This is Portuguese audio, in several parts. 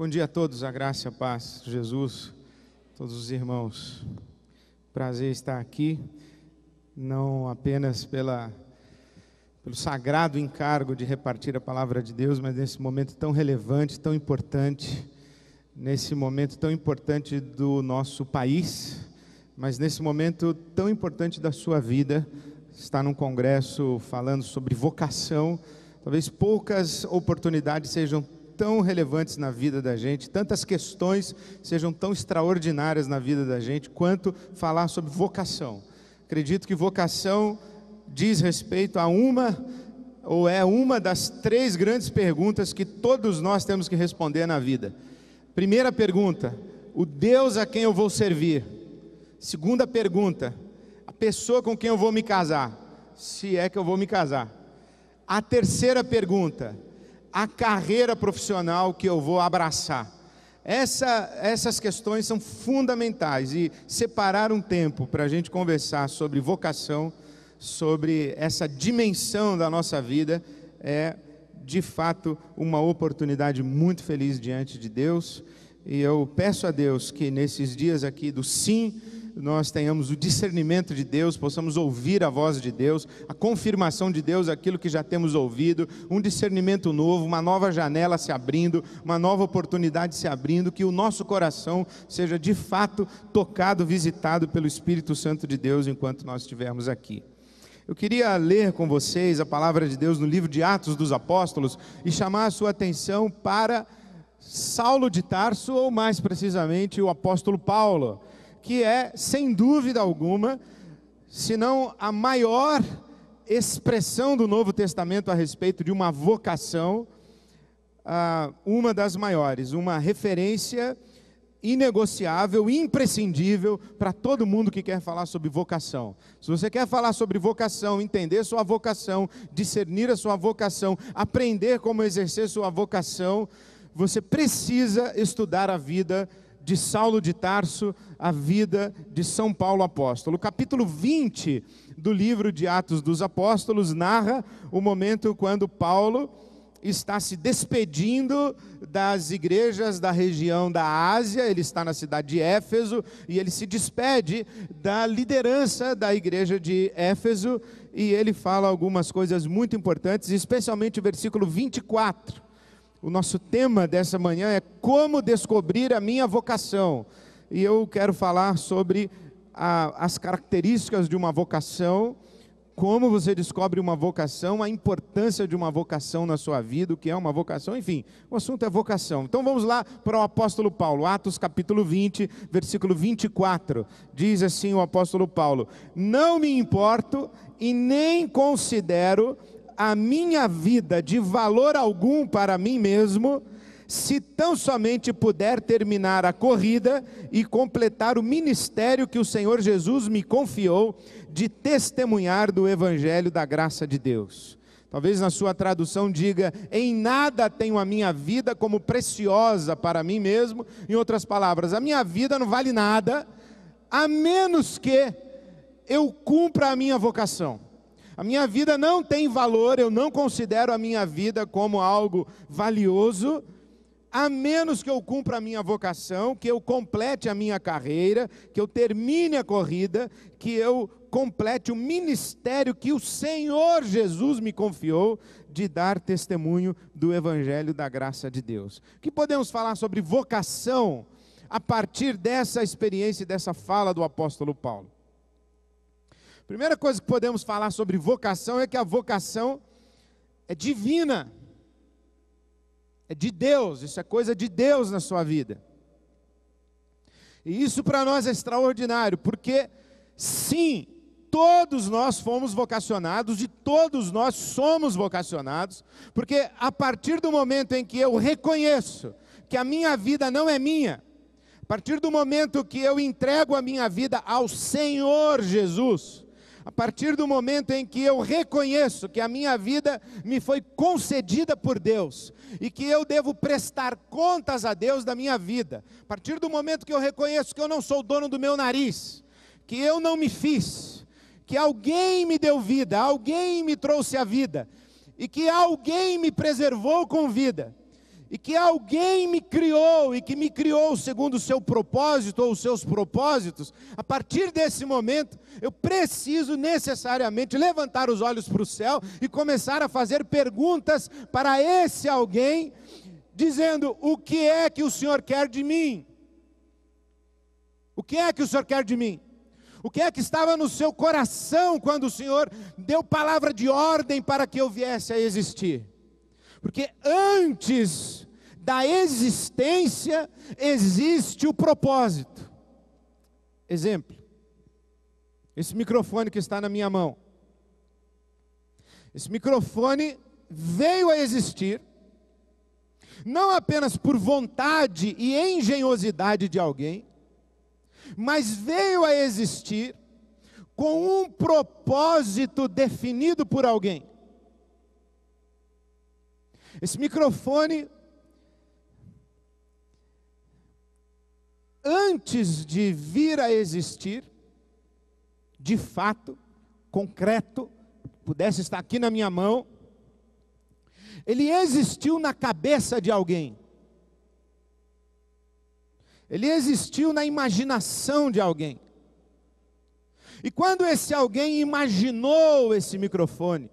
Bom dia a todos, a graça, a paz, Jesus, todos os irmãos. Prazer estar aqui, não apenas pela, pelo sagrado encargo de repartir a palavra de Deus, mas nesse momento tão relevante, tão importante, nesse momento tão importante do nosso país, mas nesse momento tão importante da sua vida, Estar num congresso falando sobre vocação. Talvez poucas oportunidades sejam tão relevantes na vida da gente, tantas questões sejam tão extraordinárias na vida da gente, quanto falar sobre vocação. Acredito que vocação diz respeito a uma ou é uma das três grandes perguntas que todos nós temos que responder na vida. Primeira pergunta: o Deus a quem eu vou servir. Segunda pergunta: a pessoa com quem eu vou me casar, se é que eu vou me casar. A terceira pergunta: a carreira profissional que eu vou abraçar. Essa, essas questões são fundamentais e separar um tempo para a gente conversar sobre vocação, sobre essa dimensão da nossa vida, é de fato uma oportunidade muito feliz diante de Deus. E eu peço a Deus que nesses dias aqui do sim, nós tenhamos o discernimento de Deus, possamos ouvir a voz de Deus, a confirmação de Deus, aquilo que já temos ouvido, um discernimento novo, uma nova janela se abrindo, uma nova oportunidade se abrindo, que o nosso coração seja de fato tocado, visitado pelo Espírito Santo de Deus enquanto nós estivermos aqui. Eu queria ler com vocês a palavra de Deus no livro de Atos dos Apóstolos e chamar a sua atenção para Saulo de Tarso, ou mais precisamente o apóstolo Paulo que é, sem dúvida alguma, se não a maior expressão do Novo Testamento a respeito de uma vocação, ah, uma das maiores, uma referência inegociável, imprescindível para todo mundo que quer falar sobre vocação. Se você quer falar sobre vocação, entender sua vocação, discernir a sua vocação, aprender como exercer sua vocação, você precisa estudar a vida de Saulo de Tarso à vida de São Paulo apóstolo. O capítulo 20 do livro de Atos dos Apóstolos narra o momento quando Paulo está se despedindo das igrejas da região da Ásia, ele está na cidade de Éfeso e ele se despede da liderança da igreja de Éfeso e ele fala algumas coisas muito importantes, especialmente o versículo 24. O nosso tema dessa manhã é como descobrir a minha vocação. E eu quero falar sobre a, as características de uma vocação, como você descobre uma vocação, a importância de uma vocação na sua vida, o que é uma vocação, enfim, o assunto é vocação. Então vamos lá para o apóstolo Paulo, Atos capítulo 20, versículo 24. Diz assim o apóstolo Paulo: Não me importo e nem considero a minha vida de valor algum para mim mesmo, se tão somente puder terminar a corrida e completar o ministério que o Senhor Jesus me confiou de testemunhar do Evangelho da graça de Deus. Talvez na sua tradução diga: em nada tenho a minha vida como preciosa para mim mesmo. Em outras palavras, a minha vida não vale nada, a menos que eu cumpra a minha vocação. A minha vida não tem valor, eu não considero a minha vida como algo valioso, a menos que eu cumpra a minha vocação, que eu complete a minha carreira, que eu termine a corrida, que eu complete o ministério que o Senhor Jesus me confiou de dar testemunho do Evangelho da graça de Deus. O Que podemos falar sobre vocação a partir dessa experiência e dessa fala do apóstolo Paulo? Primeira coisa que podemos falar sobre vocação é que a vocação é divina. É de Deus, isso é coisa de Deus na sua vida. E isso para nós é extraordinário, porque sim, todos nós fomos vocacionados e todos nós somos vocacionados, porque a partir do momento em que eu reconheço que a minha vida não é minha, a partir do momento que eu entrego a minha vida ao Senhor Jesus, a partir do momento em que eu reconheço que a minha vida me foi concedida por Deus e que eu devo prestar contas a Deus da minha vida, a partir do momento que eu reconheço que eu não sou dono do meu nariz, que eu não me fiz, que alguém me deu vida, alguém me trouxe a vida e que alguém me preservou com vida, e que alguém me criou e que me criou segundo o seu propósito ou os seus propósitos, a partir desse momento eu preciso necessariamente levantar os olhos para o céu e começar a fazer perguntas para esse alguém, dizendo: O que é que o Senhor quer de mim? O que é que o Senhor quer de mim? O que é que estava no seu coração quando o Senhor deu palavra de ordem para que eu viesse a existir? Porque antes da existência existe o propósito. Exemplo: esse microfone que está na minha mão. Esse microfone veio a existir não apenas por vontade e engenhosidade de alguém, mas veio a existir com um propósito definido por alguém. Esse microfone, antes de vir a existir, de fato, concreto, pudesse estar aqui na minha mão, ele existiu na cabeça de alguém, ele existiu na imaginação de alguém. E quando esse alguém imaginou esse microfone,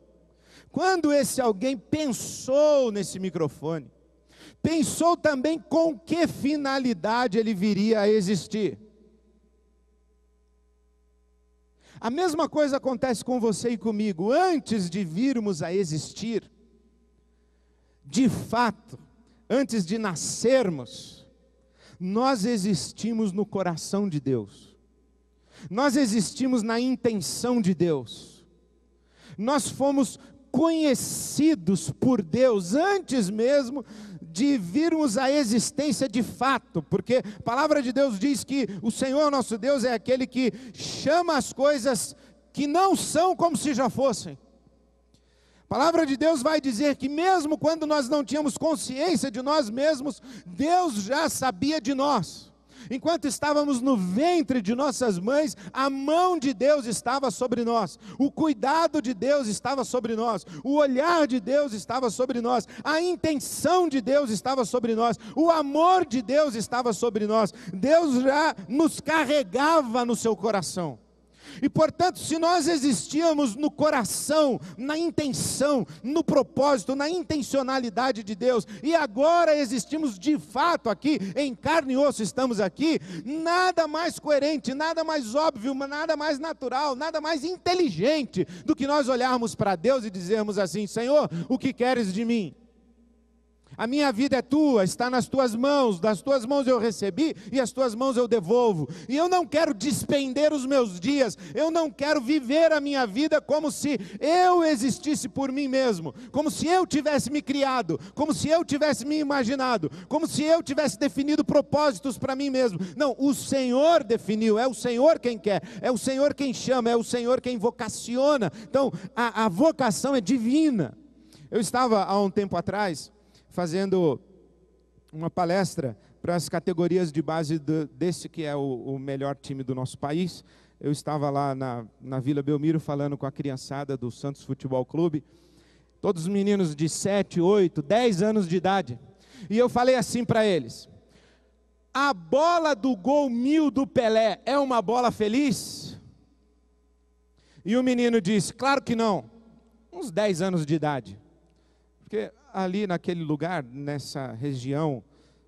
quando esse alguém pensou nesse microfone, pensou também com que finalidade ele viria a existir. A mesma coisa acontece com você e comigo. Antes de virmos a existir, de fato, antes de nascermos, nós existimos no coração de Deus, nós existimos na intenção de Deus, nós fomos conhecidos por Deus antes mesmo de virmos à existência de fato, porque a palavra de Deus diz que o Senhor nosso Deus é aquele que chama as coisas que não são como se já fossem. A palavra de Deus vai dizer que mesmo quando nós não tínhamos consciência de nós mesmos, Deus já sabia de nós. Enquanto estávamos no ventre de nossas mães, a mão de Deus estava sobre nós, o cuidado de Deus estava sobre nós, o olhar de Deus estava sobre nós, a intenção de Deus estava sobre nós, o amor de Deus estava sobre nós. Deus já nos carregava no seu coração. E portanto, se nós existíamos no coração, na intenção, no propósito, na intencionalidade de Deus, e agora existimos de fato aqui, em carne e osso estamos aqui, nada mais coerente, nada mais óbvio, nada mais natural, nada mais inteligente do que nós olharmos para Deus e dizermos assim: Senhor, o que queres de mim? A minha vida é tua, está nas tuas mãos, das tuas mãos eu recebi e as tuas mãos eu devolvo. E eu não quero despender os meus dias, eu não quero viver a minha vida como se eu existisse por mim mesmo, como se eu tivesse me criado, como se eu tivesse me imaginado, como se eu tivesse definido propósitos para mim mesmo. Não, o Senhor definiu, é o Senhor quem quer, é o Senhor quem chama, é o Senhor quem vocaciona. Então, a, a vocação é divina. Eu estava há um tempo atrás fazendo uma palestra para as categorias de base do, desse que é o, o, melhor time do nosso país. Eu estava lá na, na Vila Belmiro falando com a criançada do Santos Futebol Clube, todos os meninos de 7, 8, 10 anos de idade. E eu falei assim para eles: a bola do gol mil do Pelé é uma bola feliz? E o menino disse: claro que não, uns 10 anos de idade. Porque ali naquele lugar, nessa região,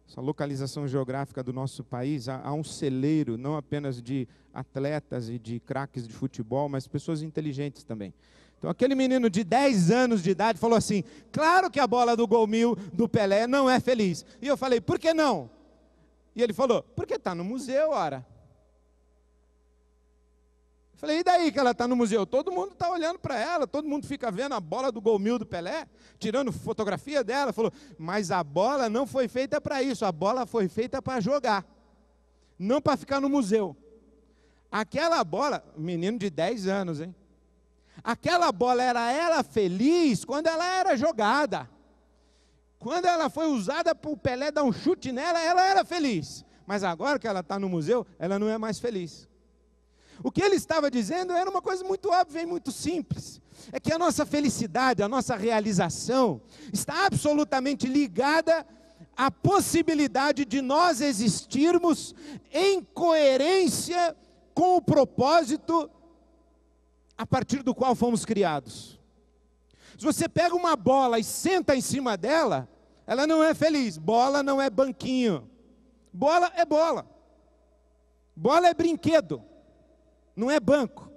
essa localização geográfica do nosso país, há, há um celeiro não apenas de atletas e de craques de futebol, mas pessoas inteligentes também. Então, aquele menino de 10 anos de idade falou assim: Claro que a bola do gol mil do Pelé não é feliz. E eu falei: Por que não? E ele falou: Porque está no museu, ora. Falei, e daí que ela está no museu? Todo mundo está olhando para ela, todo mundo fica vendo a bola do Golmil do Pelé, tirando fotografia dela. Falou, mas a bola não foi feita para isso, a bola foi feita para jogar, não para ficar no museu. Aquela bola, menino de 10 anos, hein? Aquela bola era ela feliz quando ela era jogada. Quando ela foi usada para o Pelé dar um chute nela, ela era feliz. Mas agora que ela está no museu, ela não é mais feliz. O que ele estava dizendo era uma coisa muito óbvia e muito simples. É que a nossa felicidade, a nossa realização, está absolutamente ligada à possibilidade de nós existirmos em coerência com o propósito a partir do qual fomos criados. Se você pega uma bola e senta em cima dela, ela não é feliz. Bola não é banquinho. Bola é bola. Bola é brinquedo não é banco.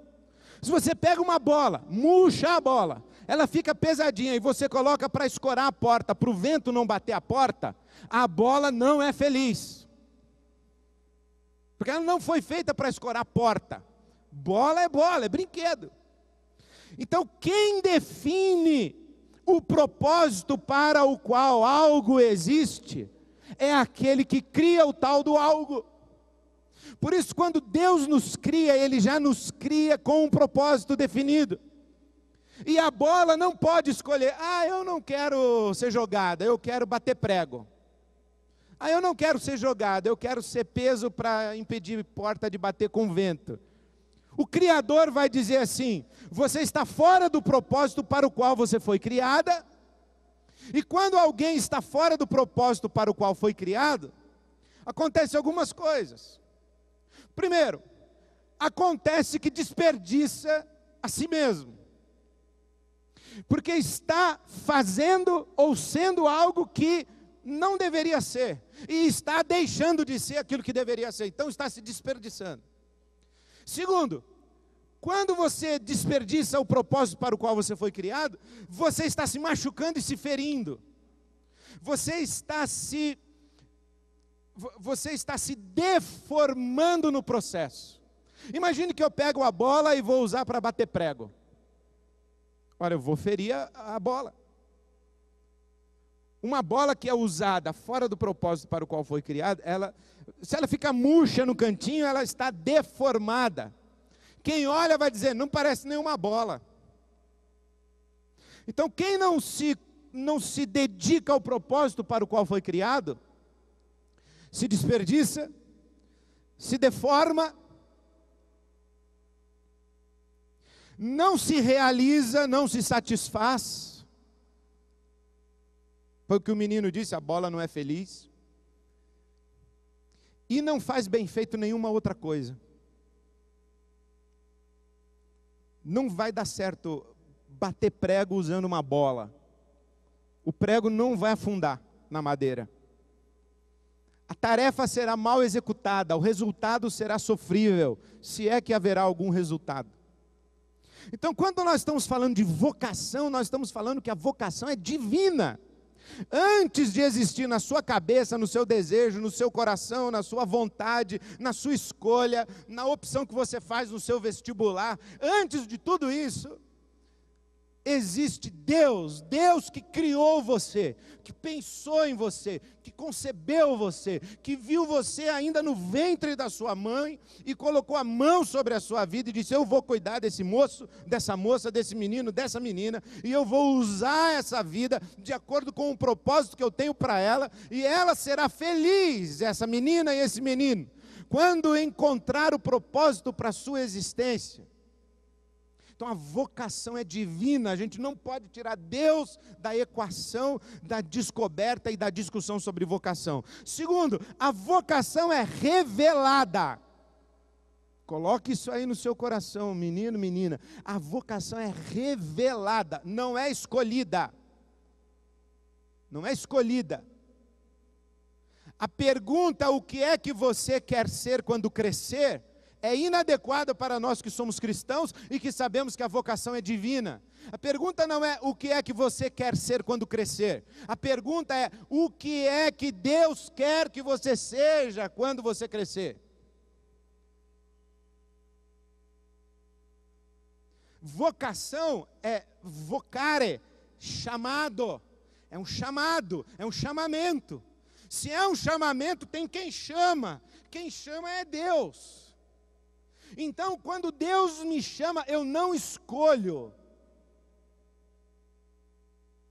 Se você pega uma bola, murcha a bola, ela fica pesadinha e você coloca para escorar a porta, para o vento não bater a porta, a bola não é feliz. Porque ela não foi feita para escorar a porta. Bola é bola, é brinquedo. Então, quem define o propósito para o qual algo existe é aquele que cria o tal do algo. Por isso, quando Deus nos cria, Ele já nos cria com um propósito definido. E a bola não pode escolher, ah, eu não quero ser jogada, eu quero bater prego. Ah, eu não quero ser jogada, eu quero ser peso para impedir porta de bater com vento. O Criador vai dizer assim: você está fora do propósito para o qual você foi criada. E quando alguém está fora do propósito para o qual foi criado, acontecem algumas coisas. Primeiro, acontece que desperdiça a si mesmo. Porque está fazendo ou sendo algo que não deveria ser, e está deixando de ser aquilo que deveria ser, então está se desperdiçando. Segundo, quando você desperdiça o propósito para o qual você foi criado, você está se machucando e se ferindo, você está se você está se deformando no processo. Imagine que eu pego a bola e vou usar para bater prego. Olha, eu vou ferir a, a bola. Uma bola que é usada fora do propósito para o qual foi criada, ela, se ela fica murcha no cantinho, ela está deformada. Quem olha vai dizer, não parece nenhuma bola. Então, quem não se, não se dedica ao propósito para o qual foi criado, se desperdiça, se deforma, não se realiza, não se satisfaz. Foi o que o menino disse: a bola não é feliz. E não faz bem feito nenhuma outra coisa. Não vai dar certo bater prego usando uma bola. O prego não vai afundar na madeira. A tarefa será mal executada, o resultado será sofrível, se é que haverá algum resultado. Então, quando nós estamos falando de vocação, nós estamos falando que a vocação é divina. Antes de existir na sua cabeça, no seu desejo, no seu coração, na sua vontade, na sua escolha, na opção que você faz no seu vestibular, antes de tudo isso, existe Deus, Deus que criou você, que pensou em você, que concebeu você, que viu você ainda no ventre da sua mãe e colocou a mão sobre a sua vida e disse: Eu vou cuidar desse moço, dessa moça, desse menino, dessa menina, e eu vou usar essa vida de acordo com o propósito que eu tenho para ela, e ela será feliz, essa menina e esse menino, quando encontrar o propósito para a sua existência então a vocação é divina, a gente não pode tirar Deus da equação da descoberta e da discussão sobre vocação. Segundo, a vocação é revelada. Coloque isso aí no seu coração, menino, menina. A vocação é revelada, não é escolhida. Não é escolhida. A pergunta, o que é que você quer ser quando crescer? é inadequada para nós que somos cristãos e que sabemos que a vocação é divina. A pergunta não é o que é que você quer ser quando crescer. A pergunta é o que é que Deus quer que você seja quando você crescer. Vocação é vocare, chamado. É um chamado, é um chamamento. Se é um chamamento, tem quem chama. Quem chama é Deus. Então, quando Deus me chama, eu não escolho.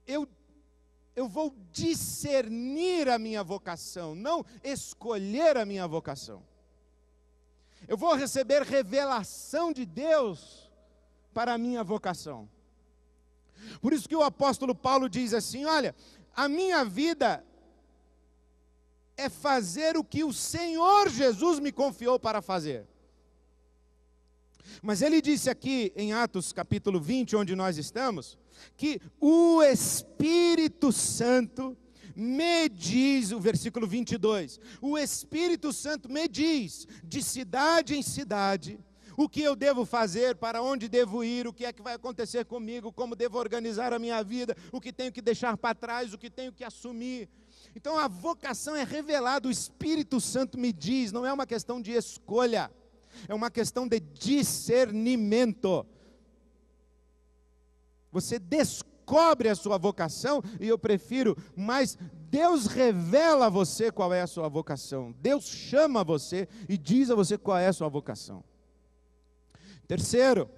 Eu eu vou discernir a minha vocação, não escolher a minha vocação. Eu vou receber revelação de Deus para a minha vocação. Por isso que o apóstolo Paulo diz assim: olha, a minha vida é fazer o que o Senhor Jesus me confiou para fazer. Mas ele disse aqui em Atos capítulo 20, onde nós estamos, que o Espírito Santo me diz, o versículo 22, o Espírito Santo me diz, de cidade em cidade, o que eu devo fazer, para onde devo ir, o que é que vai acontecer comigo, como devo organizar a minha vida, o que tenho que deixar para trás, o que tenho que assumir. Então a vocação é revelada, o Espírito Santo me diz, não é uma questão de escolha é uma questão de discernimento. Você descobre a sua vocação, e eu prefiro, mas Deus revela a você qual é a sua vocação. Deus chama você e diz a você qual é a sua vocação. Terceiro,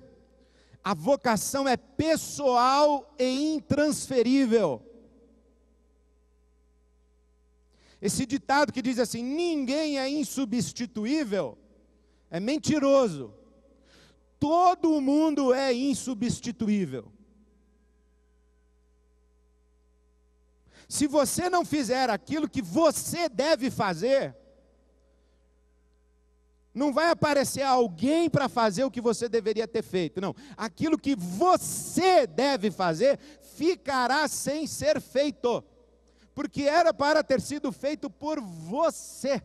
a vocação é pessoal e intransferível. Esse ditado que diz assim: ninguém é insubstituível é mentiroso. Todo mundo é insubstituível. Se você não fizer aquilo que você deve fazer, não vai aparecer alguém para fazer o que você deveria ter feito, não. Aquilo que você deve fazer ficará sem ser feito, porque era para ter sido feito por você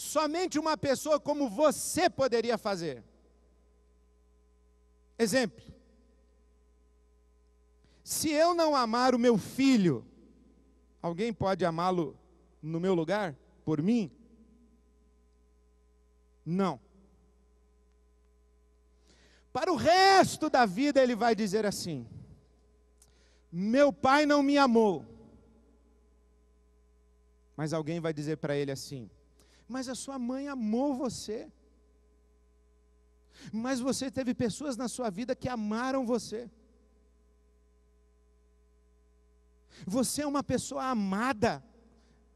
somente uma pessoa como você poderia fazer. Exemplo: se eu não amar o meu filho, alguém pode amá-lo no meu lugar, por mim? Não. Para o resto da vida ele vai dizer assim: Meu pai não me amou. Mas alguém vai dizer para ele assim: mas a sua mãe amou você. Mas você teve pessoas na sua vida que amaram você. Você é uma pessoa amada.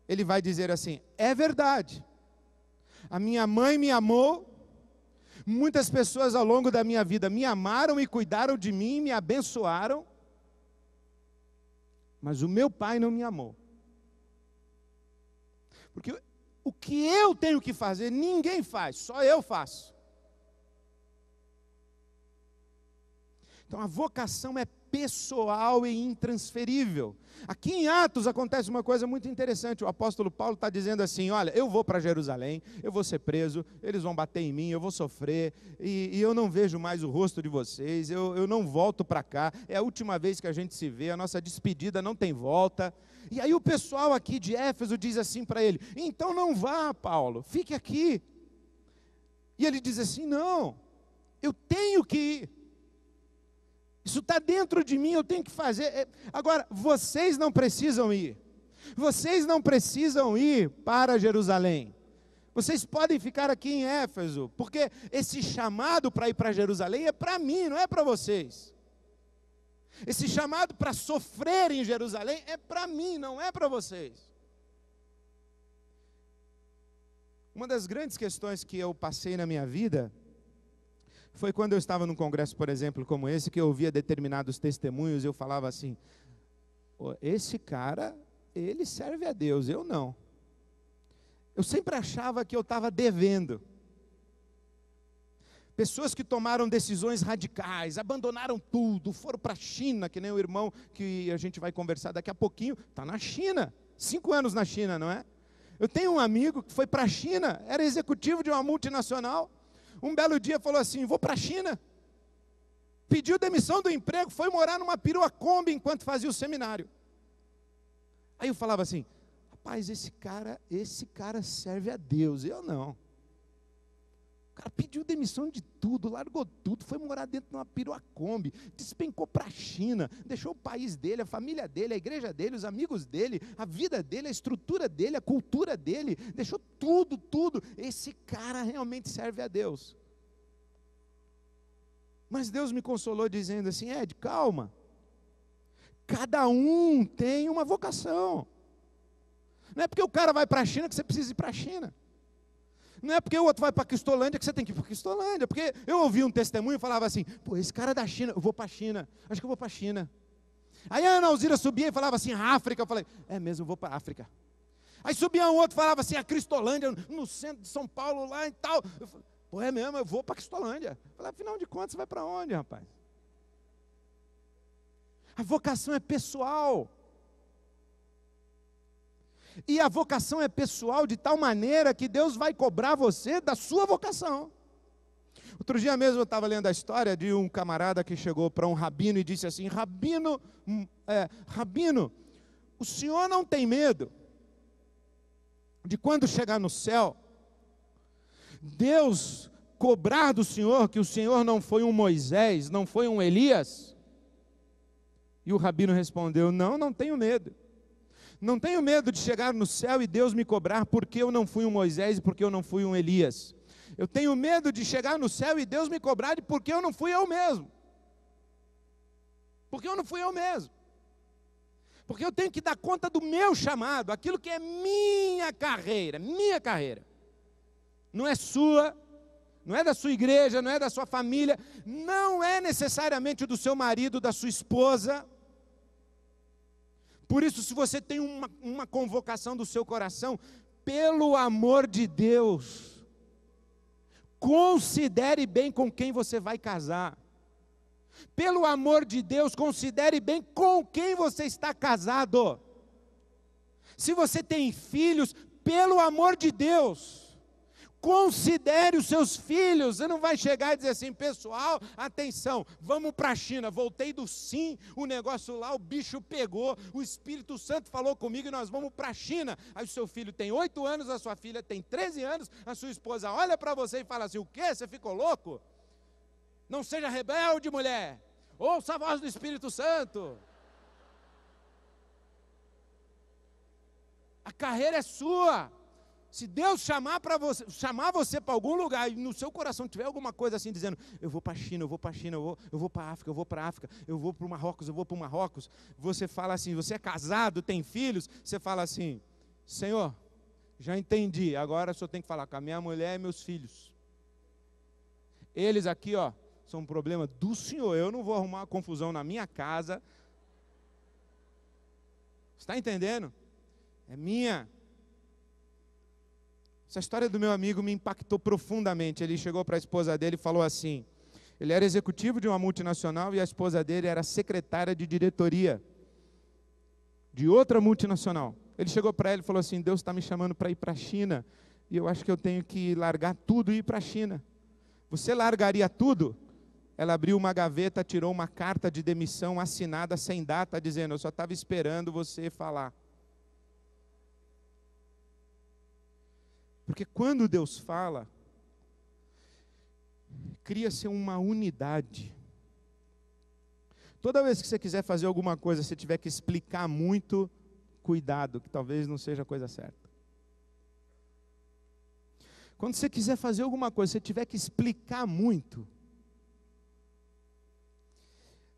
Ele vai dizer assim: é verdade. A minha mãe me amou. Muitas pessoas ao longo da minha vida me amaram e cuidaram de mim, me abençoaram. Mas o meu pai não me amou. Porque o que eu tenho que fazer, ninguém faz, só eu faço. Então a vocação é pessoal e intransferível. Aqui em Atos acontece uma coisa muito interessante. O apóstolo Paulo está dizendo assim: Olha, eu vou para Jerusalém, eu vou ser preso, eles vão bater em mim, eu vou sofrer, e, e eu não vejo mais o rosto de vocês, eu, eu não volto para cá, é a última vez que a gente se vê, a nossa despedida não tem volta. E aí o pessoal aqui de Éfeso diz assim para ele: então não vá, Paulo, fique aqui. E ele diz assim: não, eu tenho que ir. Isso está dentro de mim, eu tenho que fazer. É, agora, vocês não precisam ir. Vocês não precisam ir para Jerusalém. Vocês podem ficar aqui em Éfeso, porque esse chamado para ir para Jerusalém é para mim, não é para vocês. Esse chamado para sofrer em Jerusalém é para mim, não é para vocês. Uma das grandes questões que eu passei na minha vida foi quando eu estava num congresso, por exemplo, como esse, que eu ouvia determinados testemunhos e eu falava assim: esse cara, ele serve a Deus, eu não. Eu sempre achava que eu estava devendo. Pessoas que tomaram decisões radicais, abandonaram tudo, foram para a China, que nem o irmão que a gente vai conversar daqui a pouquinho, está na China. Cinco anos na China, não é? Eu tenho um amigo que foi para a China, era executivo de uma multinacional. Um belo dia falou assim: Vou para a China. Pediu demissão do emprego, foi morar numa perua Kombi enquanto fazia o seminário. Aí eu falava assim: Rapaz, esse cara, esse cara serve a Deus, eu não. O cara pediu demissão de tudo, largou tudo, foi morar dentro de uma piruacombe, despencou para a China, deixou o país dele, a família dele, a igreja dele, os amigos dele, a vida dele, a estrutura dele, a cultura dele, deixou tudo, tudo. Esse cara realmente serve a Deus. Mas Deus me consolou dizendo assim: Ed, calma. Cada um tem uma vocação. Não é porque o cara vai para a China que você precisa ir para a China. Não é porque o outro vai para Cristolândia que você tem que ir para Cristolândia. Porque eu ouvi um testemunho e falava assim: pô, esse cara é da China, eu vou para a China. Acho que eu vou para a China. Aí a Ana Alzira subia e falava assim: África. Eu falei: é mesmo, eu vou para a África. Aí subia um outro falava assim: a Cristolândia, no centro de São Paulo, lá e tal. Eu falei, pô, é mesmo, eu vou para Cristolândia. Eu falei: afinal de contas, você vai para onde, rapaz? A vocação é pessoal. E a vocação é pessoal de tal maneira que Deus vai cobrar você da sua vocação. Outro dia mesmo eu estava lendo a história de um camarada que chegou para um rabino e disse assim: Rabino, hum, é, rabino, o senhor não tem medo de quando chegar no céu, Deus cobrar do senhor que o senhor não foi um Moisés, não foi um Elias? E o rabino respondeu: Não, não tenho medo. Não tenho medo de chegar no céu e Deus me cobrar porque eu não fui um Moisés e porque eu não fui um Elias. Eu tenho medo de chegar no céu e Deus me cobrar de porque eu não fui eu mesmo. Porque eu não fui eu mesmo. Porque eu tenho que dar conta do meu chamado, aquilo que é minha carreira, minha carreira. Não é sua, não é da sua igreja, não é da sua família, não é necessariamente do seu marido, da sua esposa por isso, se você tem uma, uma convocação do seu coração, pelo amor de Deus, considere bem com quem você vai casar. Pelo amor de Deus, considere bem com quem você está casado. Se você tem filhos, pelo amor de Deus, Considere os seus filhos. Você não vai chegar e dizer assim, pessoal, atenção, vamos para a China. Voltei do sim, o negócio lá, o bicho pegou, o Espírito Santo falou comigo e nós vamos para a China. Aí o seu filho tem oito anos, a sua filha tem 13 anos, a sua esposa olha para você e fala assim: o que? Você ficou louco? Não seja rebelde, mulher. Ouça a voz do Espírito Santo. A carreira é sua. Se Deus chamar para você, chamar você para algum lugar e no seu coração tiver alguma coisa assim dizendo, eu vou para a China, eu vou para a China, eu vou, eu vou para a África, eu vou para a África, eu vou para o Marrocos, eu vou para o Marrocos, você fala assim, você é casado, tem filhos, você fala assim, Senhor, já entendi, agora só tem que falar com a minha mulher e meus filhos. Eles aqui, ó, são um problema do Senhor. Eu não vou arrumar uma confusão na minha casa. Está entendendo? É minha essa história do meu amigo me impactou profundamente. Ele chegou para a esposa dele e falou assim: ele era executivo de uma multinacional e a esposa dele era secretária de diretoria de outra multinacional. Ele chegou para ela e falou assim: Deus está me chamando para ir para a China e eu acho que eu tenho que largar tudo e ir para a China. Você largaria tudo? Ela abriu uma gaveta, tirou uma carta de demissão assinada sem data, dizendo: Eu só estava esperando você falar. Porque quando Deus fala, cria-se uma unidade. Toda vez que você quiser fazer alguma coisa, você tiver que explicar muito, cuidado, que talvez não seja a coisa certa. Quando você quiser fazer alguma coisa, você tiver que explicar muito.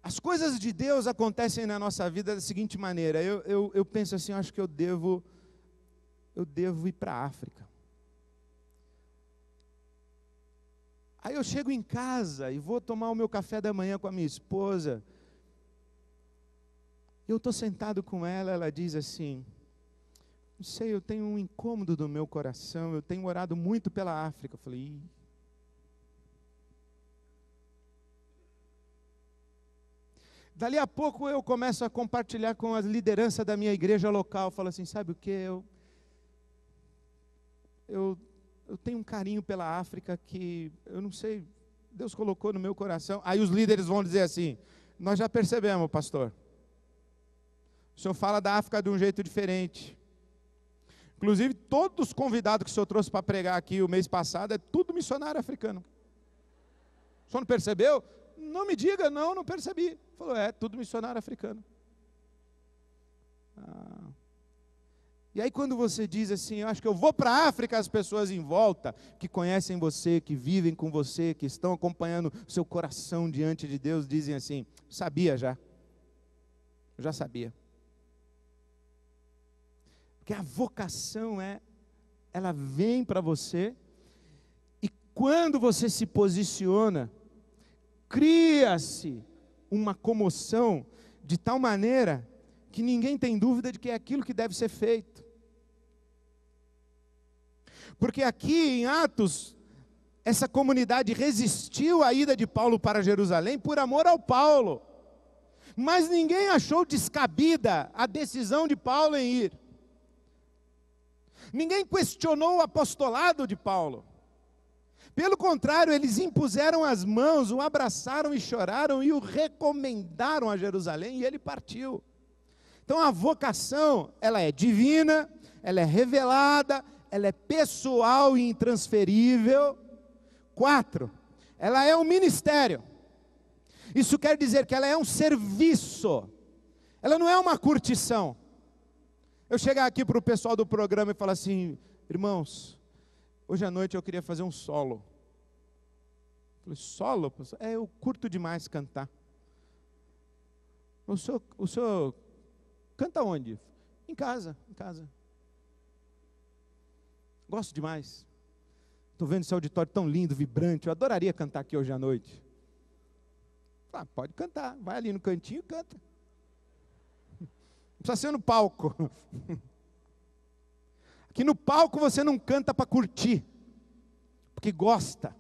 As coisas de Deus acontecem na nossa vida da seguinte maneira: eu, eu, eu penso assim, eu acho que eu devo, eu devo ir para a África. Aí eu chego em casa e vou tomar o meu café da manhã com a minha esposa. Eu estou sentado com ela, ela diz assim: Não sei, eu tenho um incômodo do meu coração, eu tenho orado muito pela África. Eu falei: Ih. Dali a pouco eu começo a compartilhar com a liderança da minha igreja local. Eu falo assim: Sabe o que? Eu. Eu eu tenho um carinho pela África que eu não sei, Deus colocou no meu coração. Aí os líderes vão dizer assim: Nós já percebemos, pastor. O senhor fala da África de um jeito diferente. Inclusive, todos os convidados que o senhor trouxe para pregar aqui o mês passado é tudo missionário africano. O senhor não percebeu? Não me diga, não, não percebi. Falou, é, tudo missionário africano. Ah. E aí, quando você diz assim, eu acho que eu vou para a África, as pessoas em volta, que conhecem você, que vivem com você, que estão acompanhando o seu coração diante de Deus, dizem assim: sabia já. Eu já sabia. Porque a vocação é, ela vem para você, e quando você se posiciona, cria-se uma comoção de tal maneira que ninguém tem dúvida de que é aquilo que deve ser feito. Porque aqui em Atos, essa comunidade resistiu à ida de Paulo para Jerusalém por amor ao Paulo. Mas ninguém achou descabida a decisão de Paulo em ir. Ninguém questionou o apostolado de Paulo. Pelo contrário, eles impuseram as mãos, o abraçaram e choraram e o recomendaram a Jerusalém e ele partiu. Então a vocação, ela é divina, ela é revelada, ela é pessoal e intransferível. Quatro, ela é um ministério. Isso quer dizer que ela é um serviço. Ela não é uma curtição. Eu chegar aqui para o pessoal do programa e falar assim, irmãos, hoje à noite eu queria fazer um solo. Eu falei, solo? É, eu curto demais cantar. O senhor, o senhor canta onde? Em casa, em casa. Gosto demais. Estou vendo esse auditório tão lindo, vibrante. Eu adoraria cantar aqui hoje à noite. Ah, pode cantar. Vai ali no cantinho e canta. Não precisa ser no palco. Aqui no palco você não canta para curtir, porque gosta.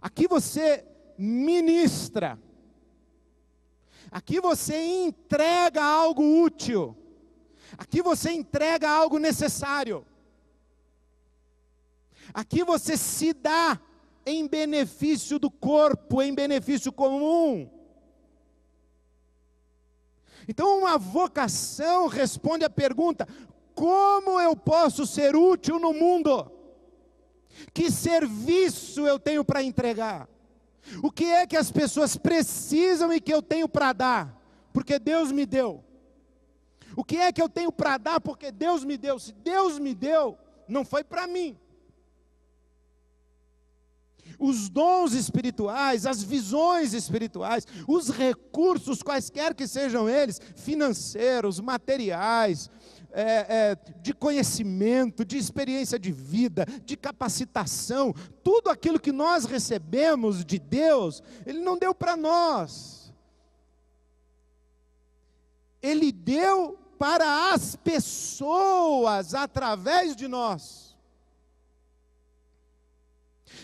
Aqui você ministra. Aqui você entrega algo útil. Aqui você entrega algo necessário. Aqui você se dá em benefício do corpo, em benefício comum. Então, uma vocação responde à pergunta: como eu posso ser útil no mundo? Que serviço eu tenho para entregar? O que é que as pessoas precisam e que eu tenho para dar? Porque Deus me deu. O que é que eu tenho para dar? Porque Deus me deu. Se Deus me deu, não foi para mim, os dons espirituais, as visões espirituais, os recursos, quaisquer que sejam eles, financeiros, materiais, é, é, de conhecimento, de experiência de vida, de capacitação, tudo aquilo que nós recebemos de Deus, Ele não deu para nós. Ele deu para as pessoas através de nós.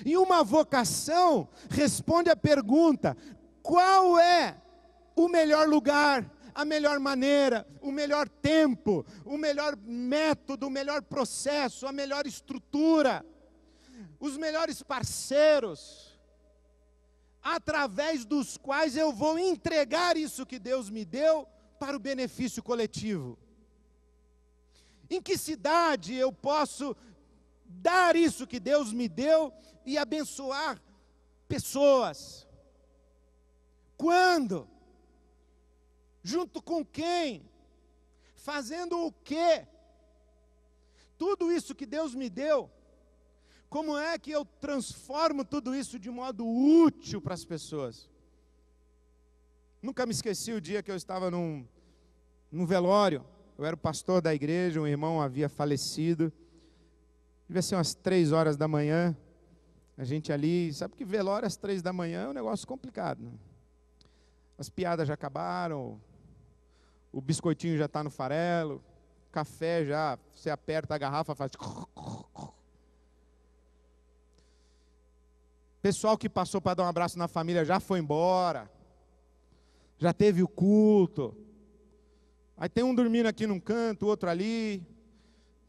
E uma vocação responde à pergunta: qual é o melhor lugar? a melhor maneira, o melhor tempo, o melhor método, o melhor processo, a melhor estrutura, os melhores parceiros, através dos quais eu vou entregar isso que Deus me deu para o benefício coletivo. Em que cidade eu posso dar isso que Deus me deu e abençoar pessoas? Quando? Junto com quem? Fazendo o quê? Tudo isso que Deus me deu, como é que eu transformo tudo isso de modo útil para as pessoas? Nunca me esqueci o dia que eu estava num, num velório. Eu era o pastor da igreja, um irmão havia falecido. Devia ser umas três horas da manhã. A gente ali, sabe que velório às três da manhã é um negócio complicado. Né? As piadas já acabaram, o biscoitinho já está no farelo, café já, você aperta a garrafa, faz. Pessoal que passou para dar um abraço na família já foi embora, já teve o culto. Aí tem um dormindo aqui num canto, outro ali,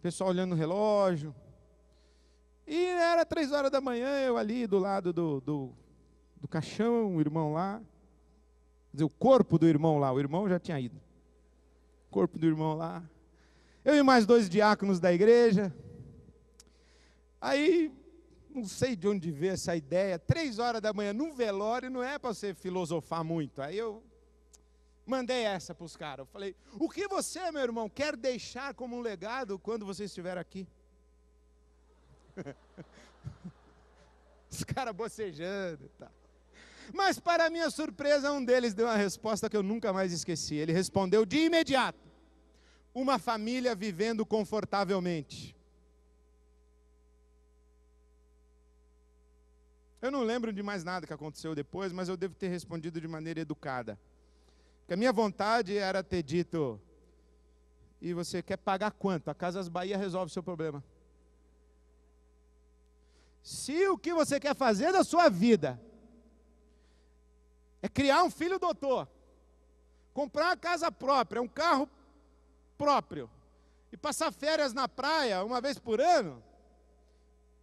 pessoal olhando o relógio. E era três horas da manhã, eu ali do lado do, do, do caixão, o irmão lá. Quer dizer, o corpo do irmão lá, o irmão já tinha ido. O corpo do irmão lá. Eu e mais dois diáconos da igreja. Aí, não sei de onde veio essa ideia, três horas da manhã, num velório, não é para você filosofar muito. Aí eu mandei essa para os caras. Eu falei: O que você, meu irmão, quer deixar como um legado quando você estiver aqui? Os caras bocejando e tal. Mas, para minha surpresa, um deles deu uma resposta que eu nunca mais esqueci. Ele respondeu de imediato: Uma família vivendo confortavelmente. Eu não lembro de mais nada que aconteceu depois, mas eu devo ter respondido de maneira educada. Porque a minha vontade era ter dito: e você quer pagar quanto? A Casas Bahia resolve o seu problema. Se o que você quer fazer da sua vida é criar um filho doutor, comprar uma casa própria, um carro próprio e passar férias na praia uma vez por ano,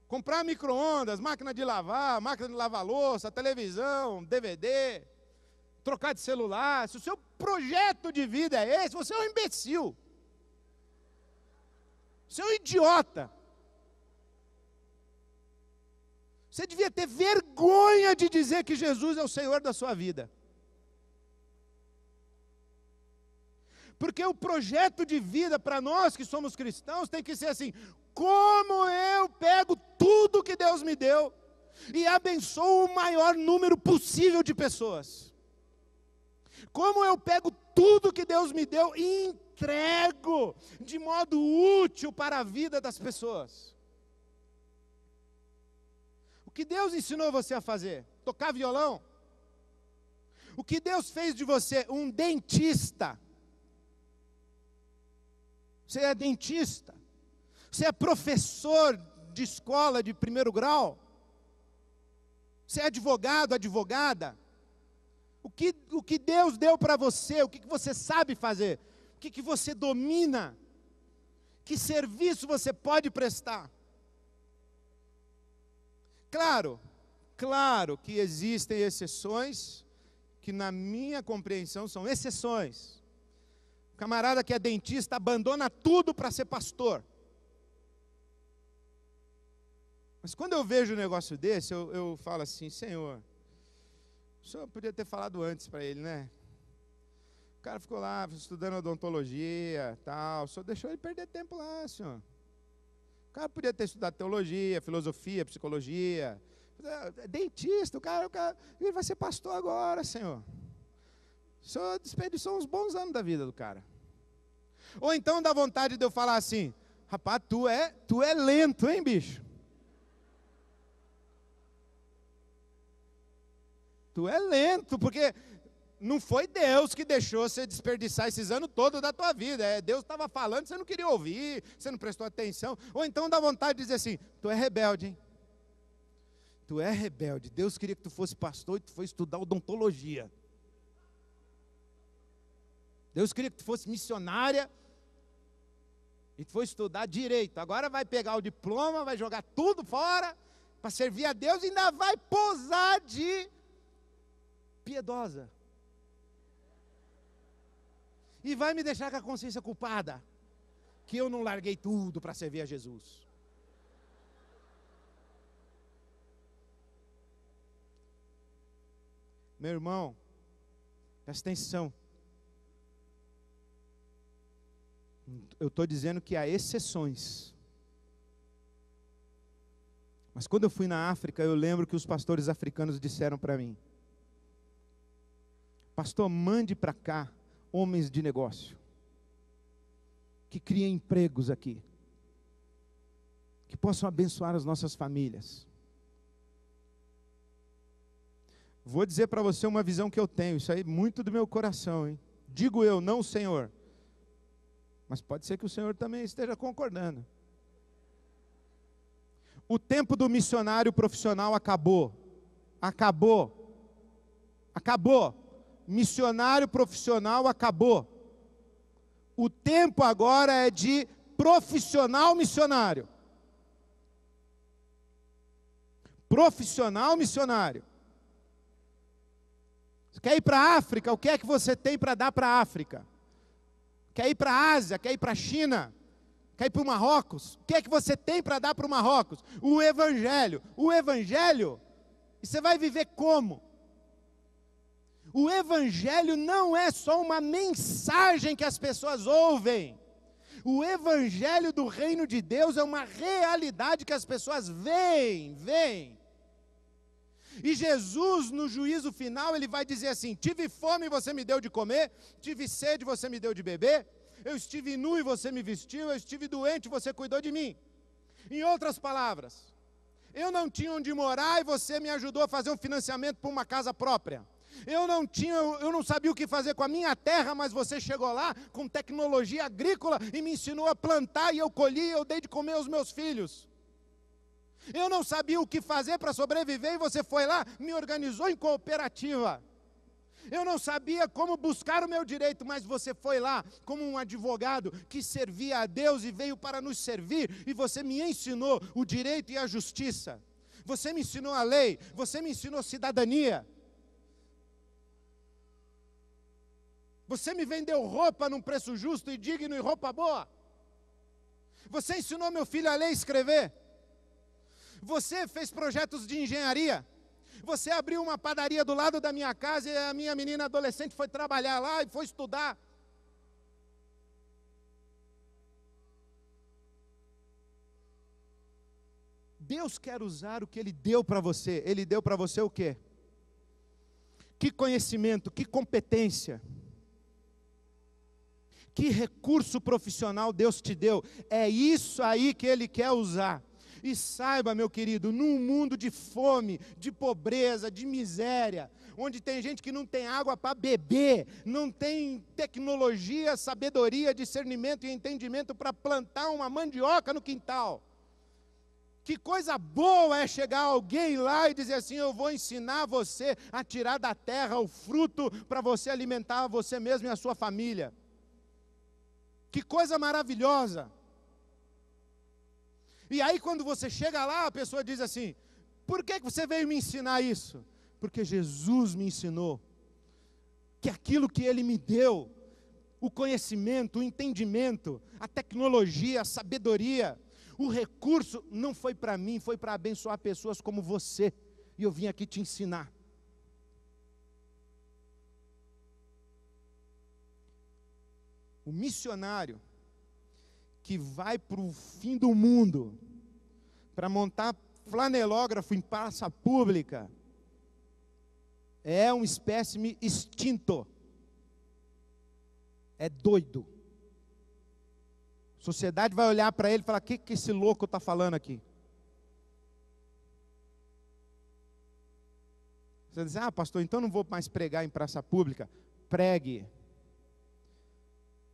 comprar micro-ondas, máquina de lavar, máquina de lavar louça, televisão, DVD, trocar de celular, se o seu projeto de vida é esse, você é um imbecil. Você é um idiota. Você devia ter vergonha de dizer que Jesus é o Senhor da sua vida. Porque o projeto de vida para nós que somos cristãos tem que ser assim: como eu pego tudo que Deus me deu e abençoo o maior número possível de pessoas? Como eu pego tudo que Deus me deu e entrego de modo útil para a vida das pessoas? que Deus ensinou você a fazer? Tocar violão? O que Deus fez de você? Um dentista. Você é dentista. Você é professor de escola de primeiro grau. Você é advogado, advogada. O que, o que Deus deu para você? O que, que você sabe fazer? O que, que você domina? Que serviço você pode prestar? Claro, claro que existem exceções, que na minha compreensão são exceções. O camarada que é dentista abandona tudo para ser pastor. Mas quando eu vejo um negócio desse, eu, eu falo assim: Senhor, o senhor podia ter falado antes para ele, né? O cara ficou lá estudando odontologia, tal. O senhor deixou ele perder tempo lá, senhor cara podia ter estudado teologia, filosofia, psicologia, é, é dentista, o cara, o cara ele vai ser pastor agora, Senhor. O Senhor desperdiçou uns bons anos da vida do cara. Ou então dá vontade de eu falar assim, rapaz, tu é, tu é lento, hein, bicho? Tu é lento, porque não foi Deus que deixou você desperdiçar esses anos todos da tua vida. É, Deus estava falando, você não queria ouvir, você não prestou atenção. Ou então dá vontade de dizer assim: tu é rebelde, hein? Tu é rebelde. Deus queria que tu fosse pastor e tu foi estudar odontologia. Deus queria que tu fosse missionária e tu foi estudar direito. Agora vai pegar o diploma, vai jogar tudo fora para servir a Deus e ainda vai posar de piedosa e vai me deixar com a consciência culpada que eu não larguei tudo para servir a Jesus. Meu irmão, presta atenção. Eu estou dizendo que há exceções. Mas quando eu fui na África, eu lembro que os pastores africanos disseram para mim: Pastor, mande para cá homens de negócio, que criem empregos aqui, que possam abençoar as nossas famílias. Vou dizer para você uma visão que eu tenho, isso aí é muito do meu coração, hein? Digo eu, não o Senhor. Mas pode ser que o Senhor também esteja concordando. O tempo do missionário profissional acabou. Acabou. Acabou missionário profissional acabou. O tempo agora é de profissional missionário. Profissional missionário. Você quer ir para a África? O que é que você tem para dar para a África? Quer ir para a Ásia? Quer ir para a China? Quer ir para o Marrocos? O que é que você tem para dar para o Marrocos? O Evangelho. O Evangelho. E você vai viver como? O Evangelho não é só uma mensagem que as pessoas ouvem. O Evangelho do Reino de Deus é uma realidade que as pessoas veem, veem. E Jesus, no juízo final, ele vai dizer assim: Tive fome e você me deu de comer, tive sede e você me deu de beber, eu estive nu e você me vestiu, eu estive doente e você cuidou de mim. Em outras palavras, eu não tinha onde morar e você me ajudou a fazer um financiamento para uma casa própria. Eu não tinha, eu não sabia o que fazer com a minha terra, mas você chegou lá com tecnologia agrícola e me ensinou a plantar e eu colhi, e eu dei de comer aos meus filhos. Eu não sabia o que fazer para sobreviver e você foi lá, me organizou em cooperativa. Eu não sabia como buscar o meu direito, mas você foi lá como um advogado que servia a Deus e veio para nos servir, e você me ensinou o direito e a justiça. Você me ensinou a lei, você me ensinou cidadania. Você me vendeu roupa num preço justo e digno e roupa boa. Você ensinou meu filho a ler e escrever. Você fez projetos de engenharia. Você abriu uma padaria do lado da minha casa e a minha menina adolescente foi trabalhar lá e foi estudar. Deus quer usar o que Ele deu para você. Ele deu para você o quê? Que conhecimento, que competência que recurso profissional Deus te deu. É isso aí que Ele quer usar. E saiba, meu querido, num mundo de fome, de pobreza, de miséria, onde tem gente que não tem água para beber, não tem tecnologia, sabedoria, discernimento e entendimento para plantar uma mandioca no quintal. Que coisa boa é chegar alguém lá e dizer assim: Eu vou ensinar você a tirar da terra o fruto para você alimentar você mesmo e a sua família. Que coisa maravilhosa! E aí, quando você chega lá, a pessoa diz assim: Por que você veio me ensinar isso? Porque Jesus me ensinou que aquilo que Ele me deu, o conhecimento, o entendimento, a tecnologia, a sabedoria, o recurso, não foi para mim, foi para abençoar pessoas como você. E eu vim aqui te ensinar. o missionário que vai para o fim do mundo para montar flanelógrafo em praça pública é um espécime extinto. É doido. A sociedade vai olhar para ele e falar: o que, que esse louco está falando aqui? Você diz: ah, pastor, então não vou mais pregar em praça pública. Pregue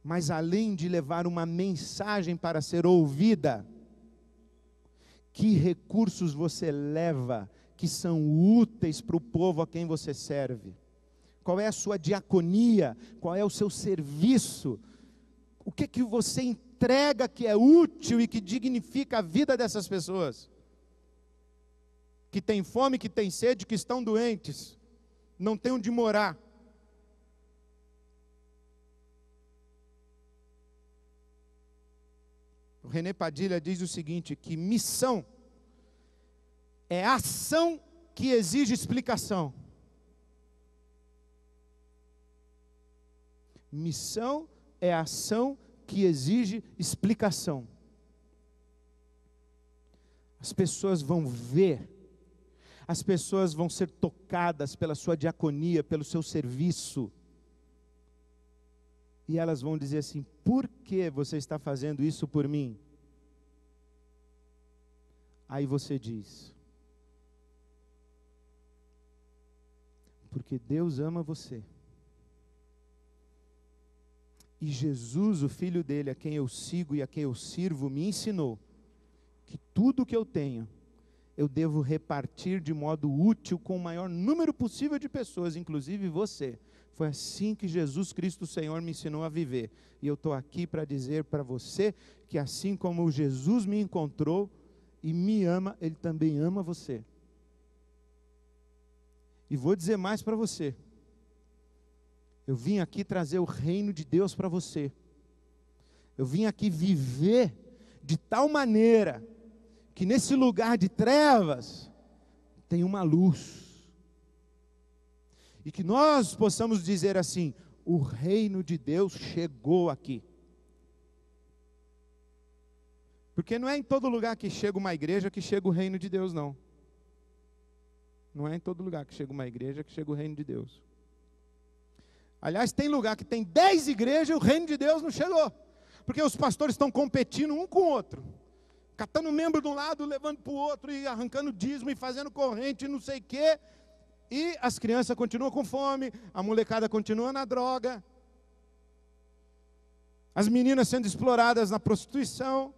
mas além de levar uma mensagem para ser ouvida, que recursos você leva que são úteis para o povo a quem você serve? Qual é a sua diaconia? Qual é o seu serviço? O que que você entrega que é útil e que dignifica a vida dessas pessoas? Que têm fome, que têm sede, que estão doentes, não têm onde morar. O René Padilha diz o seguinte: que missão é ação que exige explicação. Missão é ação que exige explicação. As pessoas vão ver, as pessoas vão ser tocadas pela sua diaconia, pelo seu serviço. E elas vão dizer assim: por que você está fazendo isso por mim? Aí você diz: porque Deus ama você. E Jesus, o filho dele, a quem eu sigo e a quem eu sirvo, me ensinou que tudo que eu tenho eu devo repartir de modo útil com o maior número possível de pessoas, inclusive você. Foi assim que Jesus Cristo, Senhor, me ensinou a viver. E eu estou aqui para dizer para você que, assim como Jesus me encontrou e me ama, Ele também ama você. E vou dizer mais para você. Eu vim aqui trazer o reino de Deus para você. Eu vim aqui viver de tal maneira que nesse lugar de trevas tem uma luz e que nós possamos dizer assim: o reino de Deus chegou aqui. Porque não é em todo lugar que chega uma igreja que chega o reino de Deus, não. Não é em todo lugar que chega uma igreja que chega o reino de Deus. Aliás, tem lugar que tem 10 igrejas e o reino de Deus não chegou. Porque os pastores estão competindo um com o outro. Catando membro de um lado, levando para o outro, e arrancando dízimo e fazendo corrente, e não sei o quê. E as crianças continuam com fome, a molecada continua na droga, as meninas sendo exploradas na prostituição.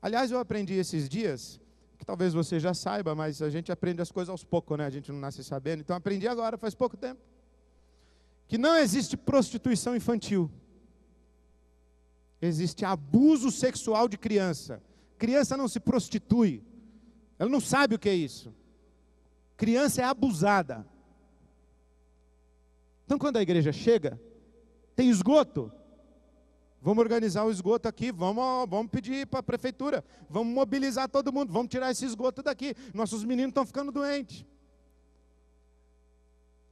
Aliás, eu aprendi esses dias, que talvez você já saiba, mas a gente aprende as coisas aos poucos, né? A gente não nasce sabendo. Então aprendi agora, faz pouco tempo, que não existe prostituição infantil. Existe abuso sexual de criança. Criança não se prostitui. Ela não sabe o que é isso. Criança é abusada. Então, quando a igreja chega, tem esgoto. Vamos organizar o esgoto aqui, vamos, vamos pedir para a prefeitura, vamos mobilizar todo mundo, vamos tirar esse esgoto daqui. Nossos meninos estão ficando doentes.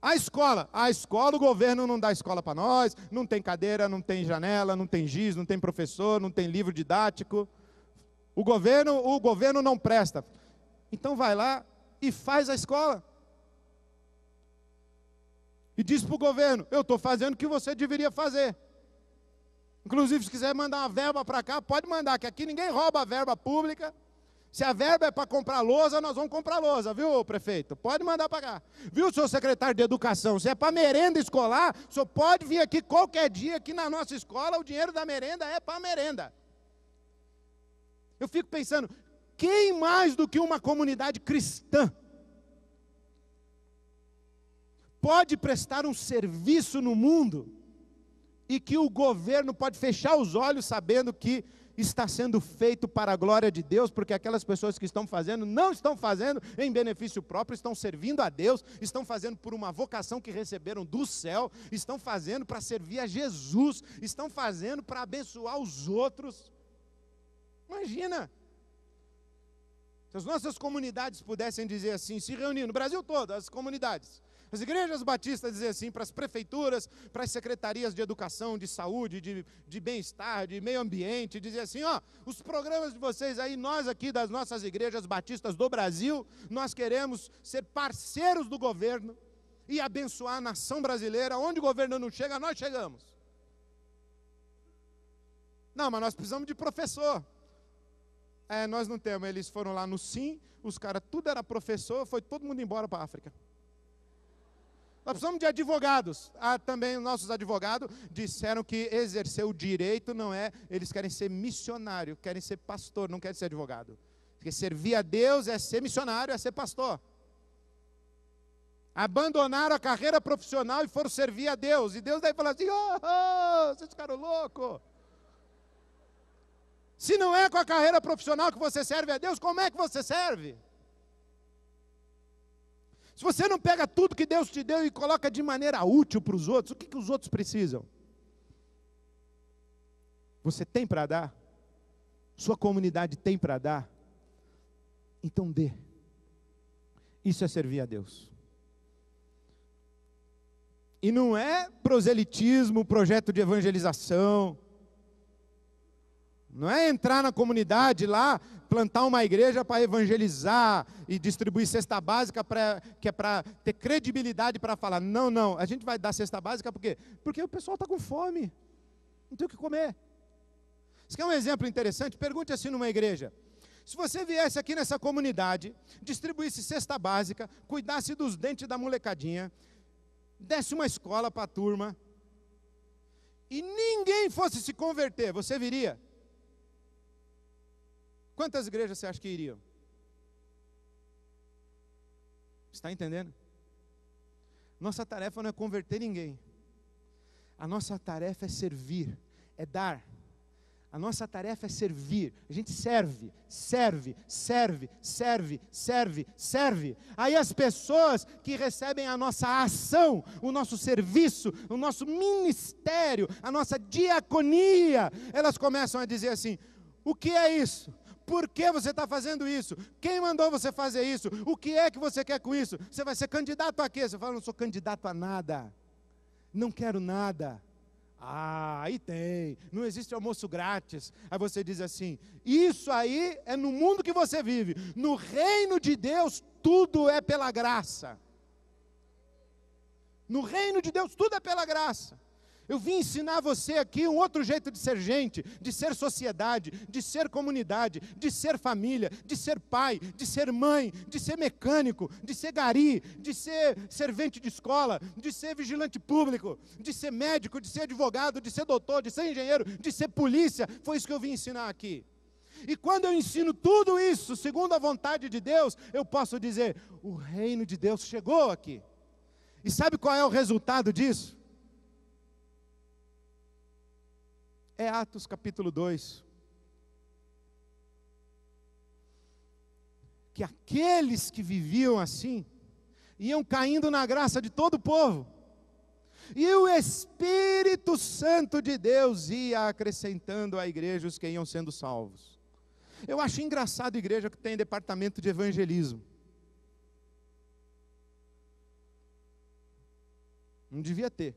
A escola, a escola, o governo não dá escola para nós, não tem cadeira, não tem janela, não tem giz, não tem professor, não tem livro didático. O governo, o governo não presta. Então vai lá e faz a escola. E diz para o governo: eu estou fazendo o que você deveria fazer. Inclusive, se quiser mandar uma verba para cá, pode mandar, que aqui ninguém rouba a verba pública. Se a verba é para comprar lousa, nós vamos comprar lousa, viu, prefeito? Pode mandar para cá. Viu, senhor secretário de Educação? Se é para merenda escolar, o senhor pode vir aqui qualquer dia, aqui na nossa escola, o dinheiro da merenda é para merenda. Eu fico pensando, quem mais do que uma comunidade cristã pode prestar um serviço no mundo e que o governo pode fechar os olhos sabendo que está sendo feito para a glória de Deus, porque aquelas pessoas que estão fazendo não estão fazendo em benefício próprio, estão servindo a Deus, estão fazendo por uma vocação que receberam do céu, estão fazendo para servir a Jesus, estão fazendo para abençoar os outros. Imagina! Se as nossas comunidades pudessem dizer assim, se reunir no Brasil todo, as comunidades, as igrejas batistas dizer assim para as prefeituras, para as secretarias de educação, de saúde, de, de bem-estar, de meio ambiente, dizer assim: ó, os programas de vocês aí, nós aqui das nossas igrejas batistas do Brasil, nós queremos ser parceiros do governo e abençoar a nação brasileira. Onde o governo não chega, nós chegamos. Não, mas nós precisamos de professor. É, nós não temos. Eles foram lá no Sim, os caras, tudo era professor, foi todo mundo embora para a África. Nós precisamos de advogados. Ah, também nossos advogados disseram que exercer o direito não é. Eles querem ser missionário, querem ser pastor, não querem ser advogado. Porque servir a Deus é ser missionário, é ser pastor. Abandonaram a carreira profissional e foram servir a Deus. E Deus daí falou assim: oh, oh, oh vocês ficaram loucos. Se não é com a carreira profissional que você serve a Deus, como é que você serve? Se você não pega tudo que Deus te deu e coloca de maneira útil para os outros, o que, que os outros precisam? Você tem para dar? Sua comunidade tem para dar? Então dê. Isso é servir a Deus. E não é proselitismo, projeto de evangelização. Não é entrar na comunidade lá, plantar uma igreja para evangelizar e distribuir cesta básica pra, que é para ter credibilidade para falar. Não, não. A gente vai dar cesta básica por quê? Porque o pessoal está com fome. Não tem o que comer. Isso aqui é um exemplo interessante? Pergunte assim numa igreja. Se você viesse aqui nessa comunidade, distribuísse cesta básica, cuidasse dos dentes da molecadinha, desse uma escola para a turma, e ninguém fosse se converter, você viria? Quantas igrejas você acha que iriam? Está entendendo? Nossa tarefa não é converter ninguém. A nossa tarefa é servir, é dar. A nossa tarefa é servir. A gente serve, serve, serve, serve, serve, serve. Aí as pessoas que recebem a nossa ação, o nosso serviço, o nosso ministério, a nossa diaconia, elas começam a dizer assim: o que é isso? Por que você está fazendo isso? Quem mandou você fazer isso? O que é que você quer com isso? Você vai ser candidato a quê? Você fala, não sou candidato a nada. Não quero nada. Ah, aí tem. Não existe almoço grátis. Aí você diz assim: Isso aí é no mundo que você vive. No reino de Deus, tudo é pela graça. No reino de Deus, tudo é pela graça. Eu vim ensinar você aqui um outro jeito de ser gente, de ser sociedade, de ser comunidade, de ser família, de ser pai, de ser mãe, de ser mecânico, de ser gari, de ser servente de escola, de ser vigilante público, de ser médico, de ser advogado, de ser doutor, de ser engenheiro, de ser polícia. Foi isso que eu vim ensinar aqui. E quando eu ensino tudo isso, segundo a vontade de Deus, eu posso dizer: o reino de Deus chegou aqui. E sabe qual é o resultado disso? é Atos capítulo 2. Que aqueles que viviam assim iam caindo na graça de todo o povo, e o Espírito Santo de Deus ia acrescentando à igreja os que iam sendo salvos. Eu acho engraçado a igreja que tem departamento de evangelismo. Não devia ter.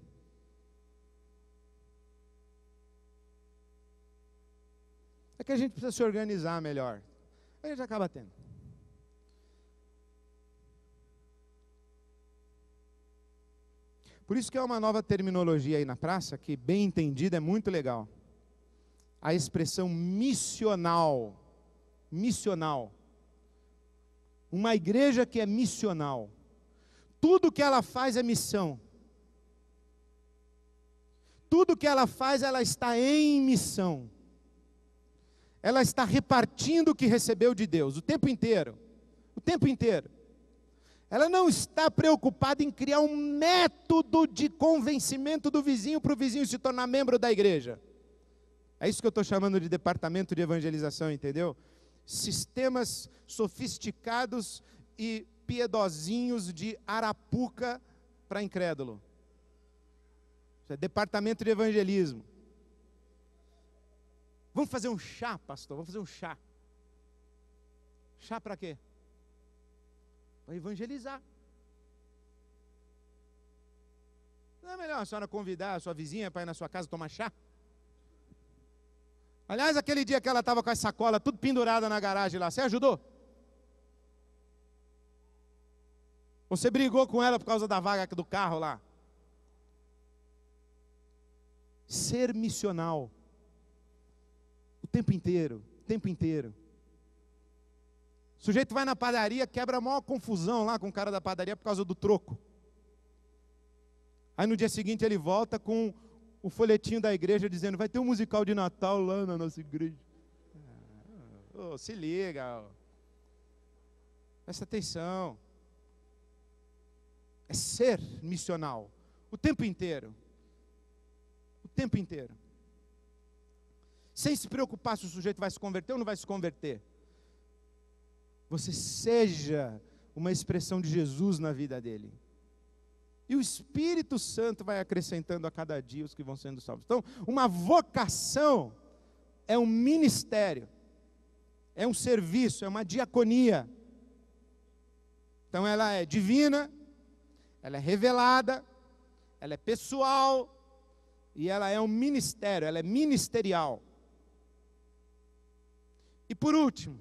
É que a gente precisa se organizar melhor. A gente acaba tendo. Por isso que é uma nova terminologia aí na praça, que bem entendida é muito legal. A expressão missional. Missional. Uma igreja que é missional. Tudo que ela faz é missão. Tudo que ela faz, ela está em missão ela está repartindo o que recebeu de Deus o tempo inteiro. O tempo inteiro. Ela não está preocupada em criar um método de convencimento do vizinho para o vizinho se tornar membro da igreja. É isso que eu estou chamando de departamento de evangelização, entendeu? Sistemas sofisticados e piedosinhos de arapuca para incrédulo. Isso é departamento de evangelismo. Vamos fazer um chá, pastor, vamos fazer um chá. Chá para quê? Para evangelizar. Não é melhor a senhora convidar a sua vizinha para ir na sua casa tomar chá? Aliás, aquele dia que ela estava com a sacola tudo pendurada na garagem lá, você ajudou? Você brigou com ela por causa da vaga do carro lá? Ser missional tempo inteiro, o tempo inteiro. O sujeito vai na padaria, quebra a maior confusão lá com o cara da padaria por causa do troco. Aí no dia seguinte ele volta com o folhetinho da igreja dizendo: vai ter um musical de Natal lá na nossa igreja. Oh, se liga, oh. presta atenção. É ser missional o tempo inteiro. O tempo inteiro sem se preocupar se o sujeito vai se converter ou não vai se converter. Você seja uma expressão de Jesus na vida dele. E o Espírito Santo vai acrescentando a cada dia os que vão sendo salvos. Então, uma vocação é um ministério, é um serviço, é uma diaconia. Então, ela é divina, ela é revelada, ela é pessoal e ela é um ministério, ela é ministerial. E por último,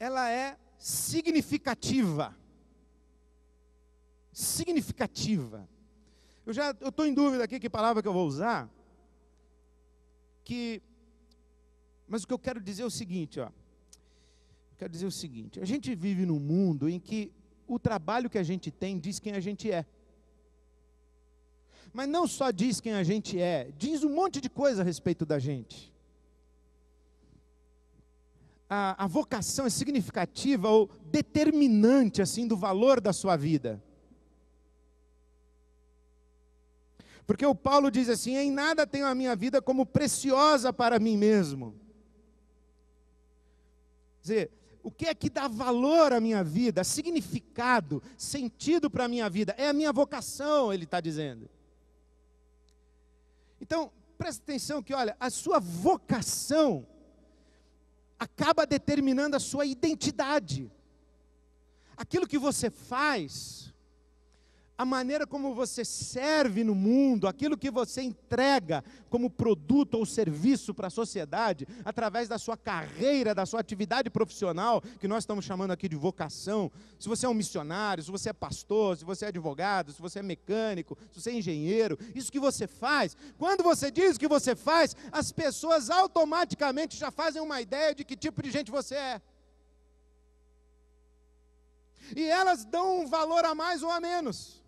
ela é significativa. Significativa. Eu já estou em dúvida aqui que palavra que eu vou usar. Que, mas o que eu quero dizer é o seguinte, ó. Eu quero dizer o seguinte: a gente vive num mundo em que o trabalho que a gente tem diz quem a gente é. Mas não só diz quem a gente é, diz um monte de coisa a respeito da gente a, a vocação é significativa ou determinante assim do valor da sua vida. Porque o Paulo diz assim: em nada tenho a minha vida como preciosa para mim mesmo. Quer dizer, o que é que dá valor à minha vida, significado, sentido para a minha vida? É a minha vocação, ele está dizendo. Então, presta atenção que, olha, a sua vocação acaba determinando a sua identidade. Aquilo que você faz a maneira como você serve no mundo, aquilo que você entrega como produto ou serviço para a sociedade, através da sua carreira, da sua atividade profissional, que nós estamos chamando aqui de vocação. Se você é um missionário, se você é pastor, se você é advogado, se você é mecânico, se você é engenheiro, isso que você faz, quando você diz o que você faz, as pessoas automaticamente já fazem uma ideia de que tipo de gente você é. E elas dão um valor a mais ou a menos.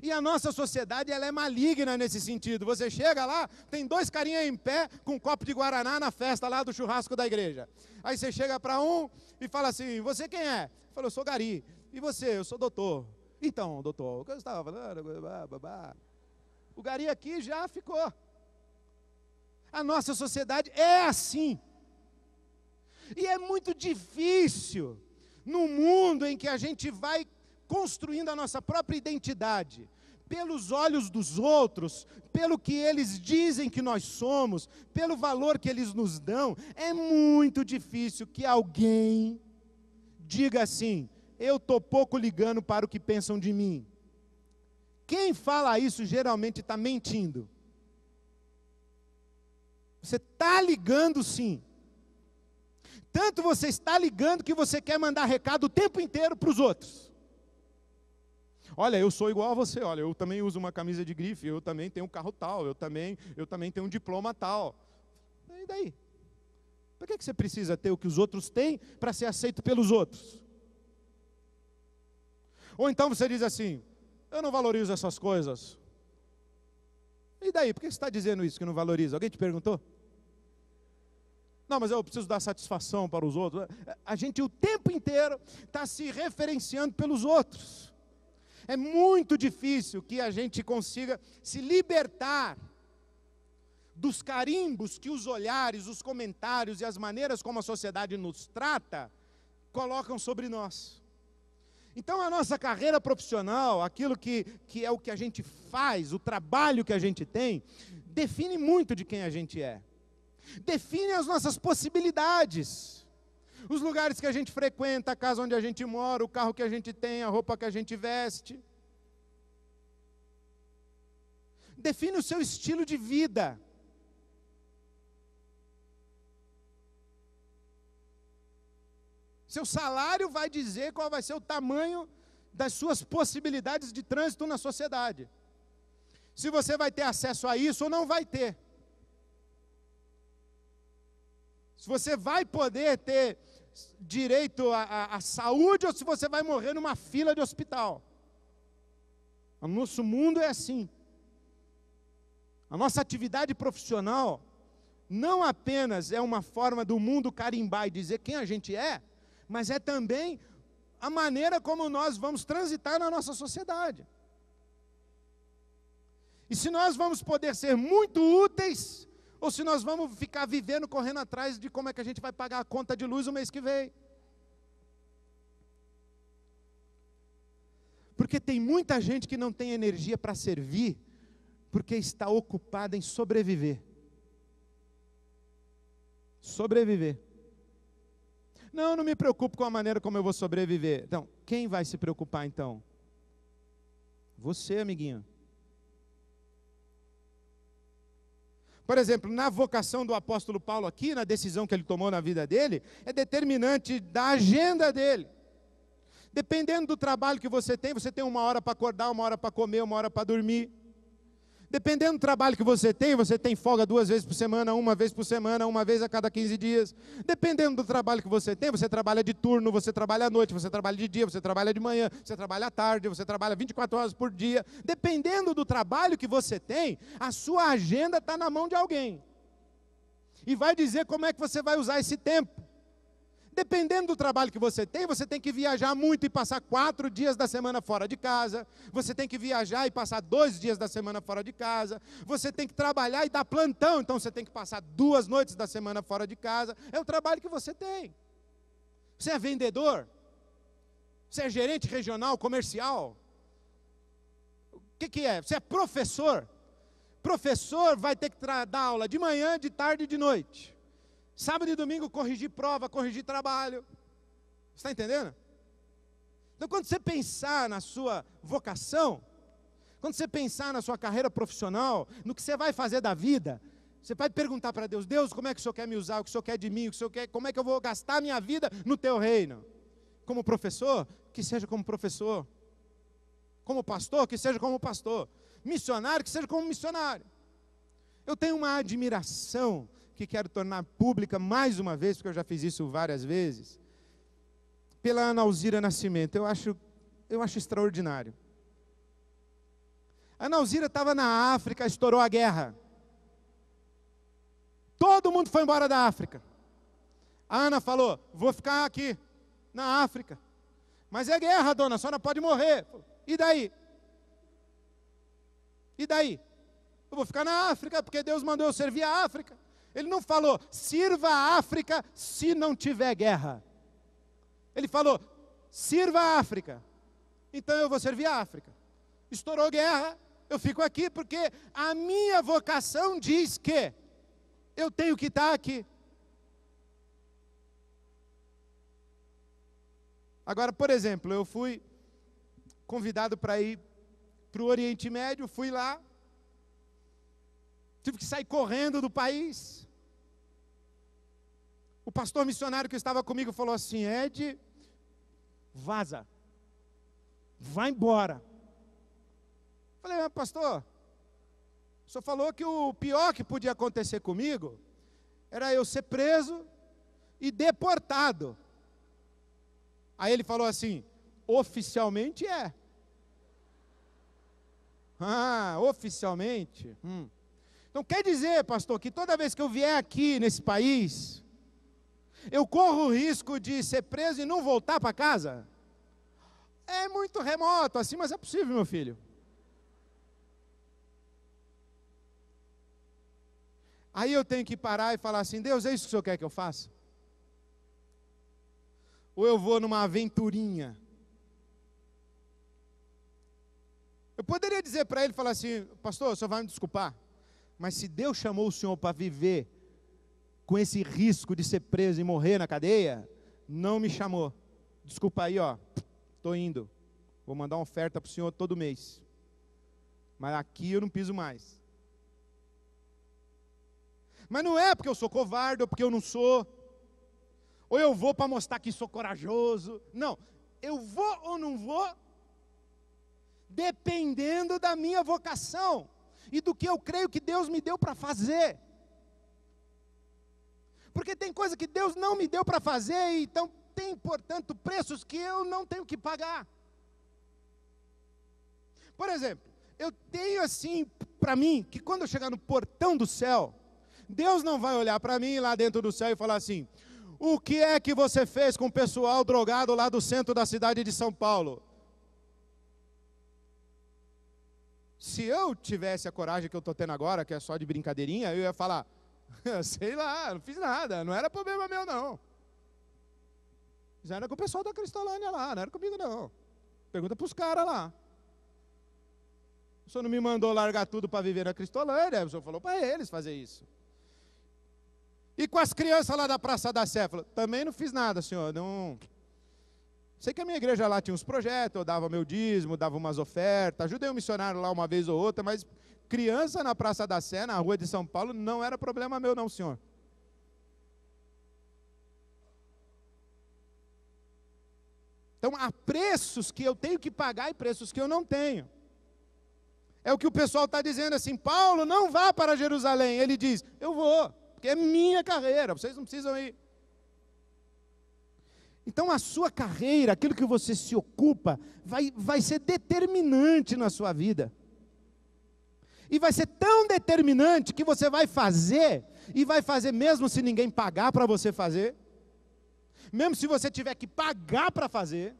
E a nossa sociedade ela é maligna nesse sentido. Você chega lá, tem dois carinhas em pé com um copo de guaraná na festa lá do churrasco da igreja. Aí você chega para um e fala assim: "Você quem é?" Falou: "Eu sou gari". "E você?" "Eu sou doutor". "Então, doutor, o que eu estava falando?" O gari aqui já ficou. A nossa sociedade é assim. E é muito difícil no mundo em que a gente vai construindo a nossa própria identidade pelos olhos dos outros, pelo que eles dizem que nós somos, pelo valor que eles nos dão, é muito difícil que alguém diga assim: eu estou pouco ligando para o que pensam de mim. Quem fala isso geralmente está mentindo. Você está ligando sim. Tanto você está ligando que você quer mandar recado o tempo inteiro para os outros. Olha, eu sou igual a você, olha, eu também uso uma camisa de grife, eu também tenho um carro tal, eu também, eu também tenho um diploma tal. E daí? Por que, que você precisa ter o que os outros têm para ser aceito pelos outros? Ou então você diz assim, eu não valorizo essas coisas. E daí? Por que você está dizendo isso que não valoriza? Alguém te perguntou? Não, mas eu preciso dar satisfação para os outros. A gente o tempo inteiro está se referenciando pelos outros. É muito difícil que a gente consiga se libertar dos carimbos que os olhares, os comentários e as maneiras como a sociedade nos trata colocam sobre nós. Então, a nossa carreira profissional, aquilo que, que é o que a gente faz, o trabalho que a gente tem, define muito de quem a gente é, define as nossas possibilidades os lugares que a gente frequenta, a casa onde a gente mora, o carro que a gente tem, a roupa que a gente veste. Define o seu estilo de vida. Seu salário vai dizer qual vai ser o tamanho das suas possibilidades de trânsito na sociedade. Se você vai ter acesso a isso ou não vai ter. Se você vai poder ter direito à, à saúde ou se você vai morrer numa fila de hospital. O nosso mundo é assim. A nossa atividade profissional não apenas é uma forma do mundo carimbar e dizer quem a gente é, mas é também a maneira como nós vamos transitar na nossa sociedade. E se nós vamos poder ser muito úteis, ou se nós vamos ficar vivendo, correndo atrás de como é que a gente vai pagar a conta de luz o mês que vem. Porque tem muita gente que não tem energia para servir, porque está ocupada em sobreviver. Sobreviver. Não, não me preocupo com a maneira como eu vou sobreviver. Então, quem vai se preocupar então? Você, amiguinho. Por exemplo, na vocação do apóstolo Paulo aqui, na decisão que ele tomou na vida dele, é determinante da agenda dele. Dependendo do trabalho que você tem, você tem uma hora para acordar, uma hora para comer, uma hora para dormir. Dependendo do trabalho que você tem, você tem folga duas vezes por semana, uma vez por semana, uma vez a cada 15 dias. Dependendo do trabalho que você tem, você trabalha de turno, você trabalha à noite, você trabalha de dia, você trabalha de manhã, você trabalha à tarde, você trabalha 24 horas por dia. Dependendo do trabalho que você tem, a sua agenda está na mão de alguém. E vai dizer como é que você vai usar esse tempo. Dependendo do trabalho que você tem, você tem que viajar muito e passar quatro dias da semana fora de casa. Você tem que viajar e passar dois dias da semana fora de casa. Você tem que trabalhar e dar plantão, então você tem que passar duas noites da semana fora de casa. É o trabalho que você tem. Você é vendedor? Você é gerente regional, comercial? O que, que é? Você é professor? Professor vai ter que dar aula de manhã, de tarde e de noite. Sábado e domingo corrigir prova, corrigir trabalho. Está entendendo? Então, quando você pensar na sua vocação, quando você pensar na sua carreira profissional, no que você vai fazer da vida, você vai perguntar para Deus: Deus, como é que o Senhor quer me usar? O que o Senhor quer de mim? O que o Senhor quer? Como é que eu vou gastar minha vida no Teu reino? Como professor, que seja como professor. Como pastor, que seja como pastor. Missionário, que seja como missionário. Eu tenho uma admiração que quero tornar pública mais uma vez, porque eu já fiz isso várias vezes, pela Ana Alzira Nascimento. Eu acho, eu acho extraordinário. A Ana Alzira estava na África, estourou a guerra. Todo mundo foi embora da África. A Ana falou: Vou ficar aqui, na África. Mas é guerra, dona, a senhora pode morrer. E daí? E daí? Eu vou ficar na África, porque Deus mandou eu servir a África. Ele não falou, sirva a África se não tiver guerra. Ele falou, sirva a África. Então eu vou servir a África. Estourou guerra, eu fico aqui porque a minha vocação diz que eu tenho que estar aqui. Agora, por exemplo, eu fui convidado para ir para o Oriente Médio, fui lá, tive que sair correndo do país. O pastor missionário que estava comigo falou assim: Ed, vaza, vai embora. Falei, ah, pastor, o senhor falou que o pior que podia acontecer comigo era eu ser preso e deportado. Aí ele falou assim: oficialmente é. Ah, oficialmente? Hum. Então quer dizer, pastor, que toda vez que eu vier aqui nesse país, eu corro o risco de ser preso e não voltar para casa? É muito remoto assim, mas é possível, meu filho. Aí eu tenho que parar e falar assim: Deus, é isso que o senhor quer que eu faça? Ou eu vou numa aventurinha? Eu poderia dizer para ele, falar assim, pastor, o senhor vai me desculpar, mas se Deus chamou o senhor para viver com esse risco de ser preso e morrer na cadeia, não me chamou. Desculpa aí, ó. Tô indo. Vou mandar uma oferta para o senhor todo mês. Mas aqui eu não piso mais. Mas não é porque eu sou covarde ou porque eu não sou. Ou eu vou para mostrar que sou corajoso. Não. Eu vou ou não vou, dependendo da minha vocação e do que eu creio que Deus me deu para fazer. Porque tem coisa que Deus não me deu para fazer, e então tem, portanto, preços que eu não tenho que pagar. Por exemplo, eu tenho assim para mim que quando eu chegar no portão do céu, Deus não vai olhar para mim lá dentro do céu e falar assim: o que é que você fez com o pessoal drogado lá do centro da cidade de São Paulo? Se eu tivesse a coragem que eu estou tendo agora, que é só de brincadeirinha, eu ia falar: sei lá, não fiz nada, não era problema meu, não. Já era com o pessoal da Cristolândia lá, não era comigo, não. Pergunta para os caras lá. O senhor não me mandou largar tudo para viver na Cristolândia, o senhor falou para eles fazer isso. E com as crianças lá da Praça da Sé, também não fiz nada, senhor, não, Sei que a minha igreja lá tinha uns projetos, eu dava meu dízimo, dava umas ofertas, ajudei um missionário lá uma vez ou outra, mas criança na Praça da Sé, na rua de São Paulo, não era problema meu, não, senhor. Então há preços que eu tenho que pagar e preços que eu não tenho. É o que o pessoal está dizendo assim: Paulo, não vá para Jerusalém. Ele diz: Eu vou, porque é minha carreira, vocês não precisam ir. Então a sua carreira, aquilo que você se ocupa, vai, vai ser determinante na sua vida. E vai ser tão determinante que você vai fazer, e vai fazer mesmo se ninguém pagar para você fazer, mesmo se você tiver que pagar para fazer.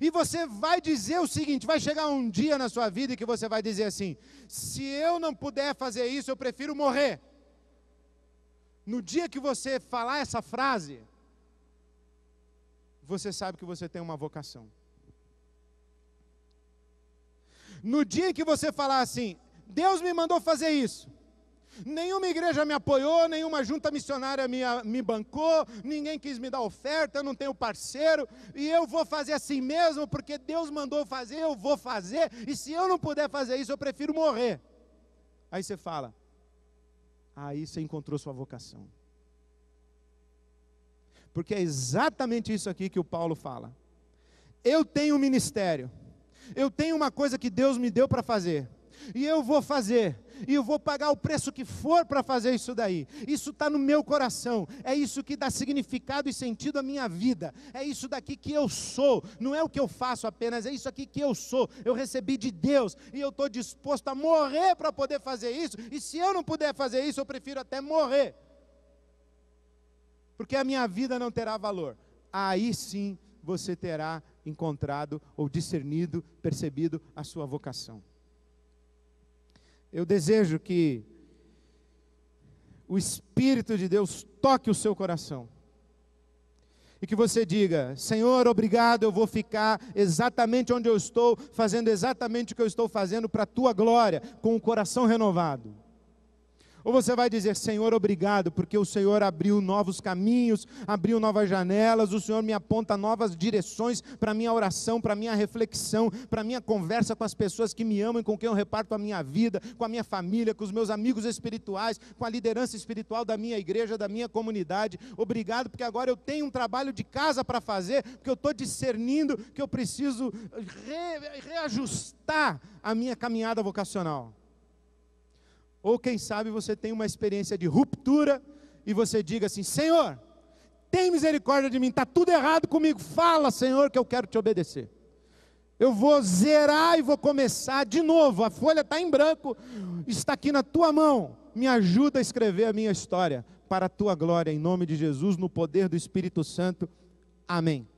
E você vai dizer o seguinte: vai chegar um dia na sua vida que você vai dizer assim: se eu não puder fazer isso, eu prefiro morrer. No dia que você falar essa frase, você sabe que você tem uma vocação. No dia que você falar assim, Deus me mandou fazer isso, Nenhuma igreja me apoiou, nenhuma junta missionária me, me bancou, ninguém quis me dar oferta, eu não tenho parceiro, e eu vou fazer assim mesmo, porque Deus mandou fazer, eu vou fazer, e se eu não puder fazer isso, eu prefiro morrer. Aí você fala, aí ah, você encontrou sua vocação. Porque é exatamente isso aqui que o Paulo fala. Eu tenho um ministério. Eu tenho uma coisa que Deus me deu para fazer. E eu vou fazer. E eu vou pagar o preço que for para fazer isso daí. Isso está no meu coração. É isso que dá significado e sentido à minha vida. É isso daqui que eu sou. Não é o que eu faço apenas, é isso aqui que eu sou. Eu recebi de Deus e eu estou disposto a morrer para poder fazer isso. E se eu não puder fazer isso, eu prefiro até morrer porque a minha vida não terá valor. Aí sim você terá encontrado ou discernido, percebido a sua vocação. Eu desejo que o Espírito de Deus toque o seu coração. E que você diga: Senhor, obrigado, eu vou ficar exatamente onde eu estou, fazendo exatamente o que eu estou fazendo para a tua glória, com o coração renovado. Ou você vai dizer, Senhor, obrigado, porque o Senhor abriu novos caminhos, abriu novas janelas, o Senhor me aponta novas direções para minha oração, para minha reflexão, para minha conversa com as pessoas que me amam e com quem eu reparto a minha vida, com a minha família, com os meus amigos espirituais, com a liderança espiritual da minha igreja, da minha comunidade. Obrigado, porque agora eu tenho um trabalho de casa para fazer, porque eu estou discernindo que eu preciso re reajustar a minha caminhada vocacional. Ou quem sabe você tem uma experiência de ruptura e você diga assim: Senhor, tem misericórdia de mim, está tudo errado comigo, fala, Senhor, que eu quero te obedecer. Eu vou zerar e vou começar de novo. A folha está em branco, está aqui na tua mão. Me ajuda a escrever a minha história para a tua glória, em nome de Jesus, no poder do Espírito Santo. Amém.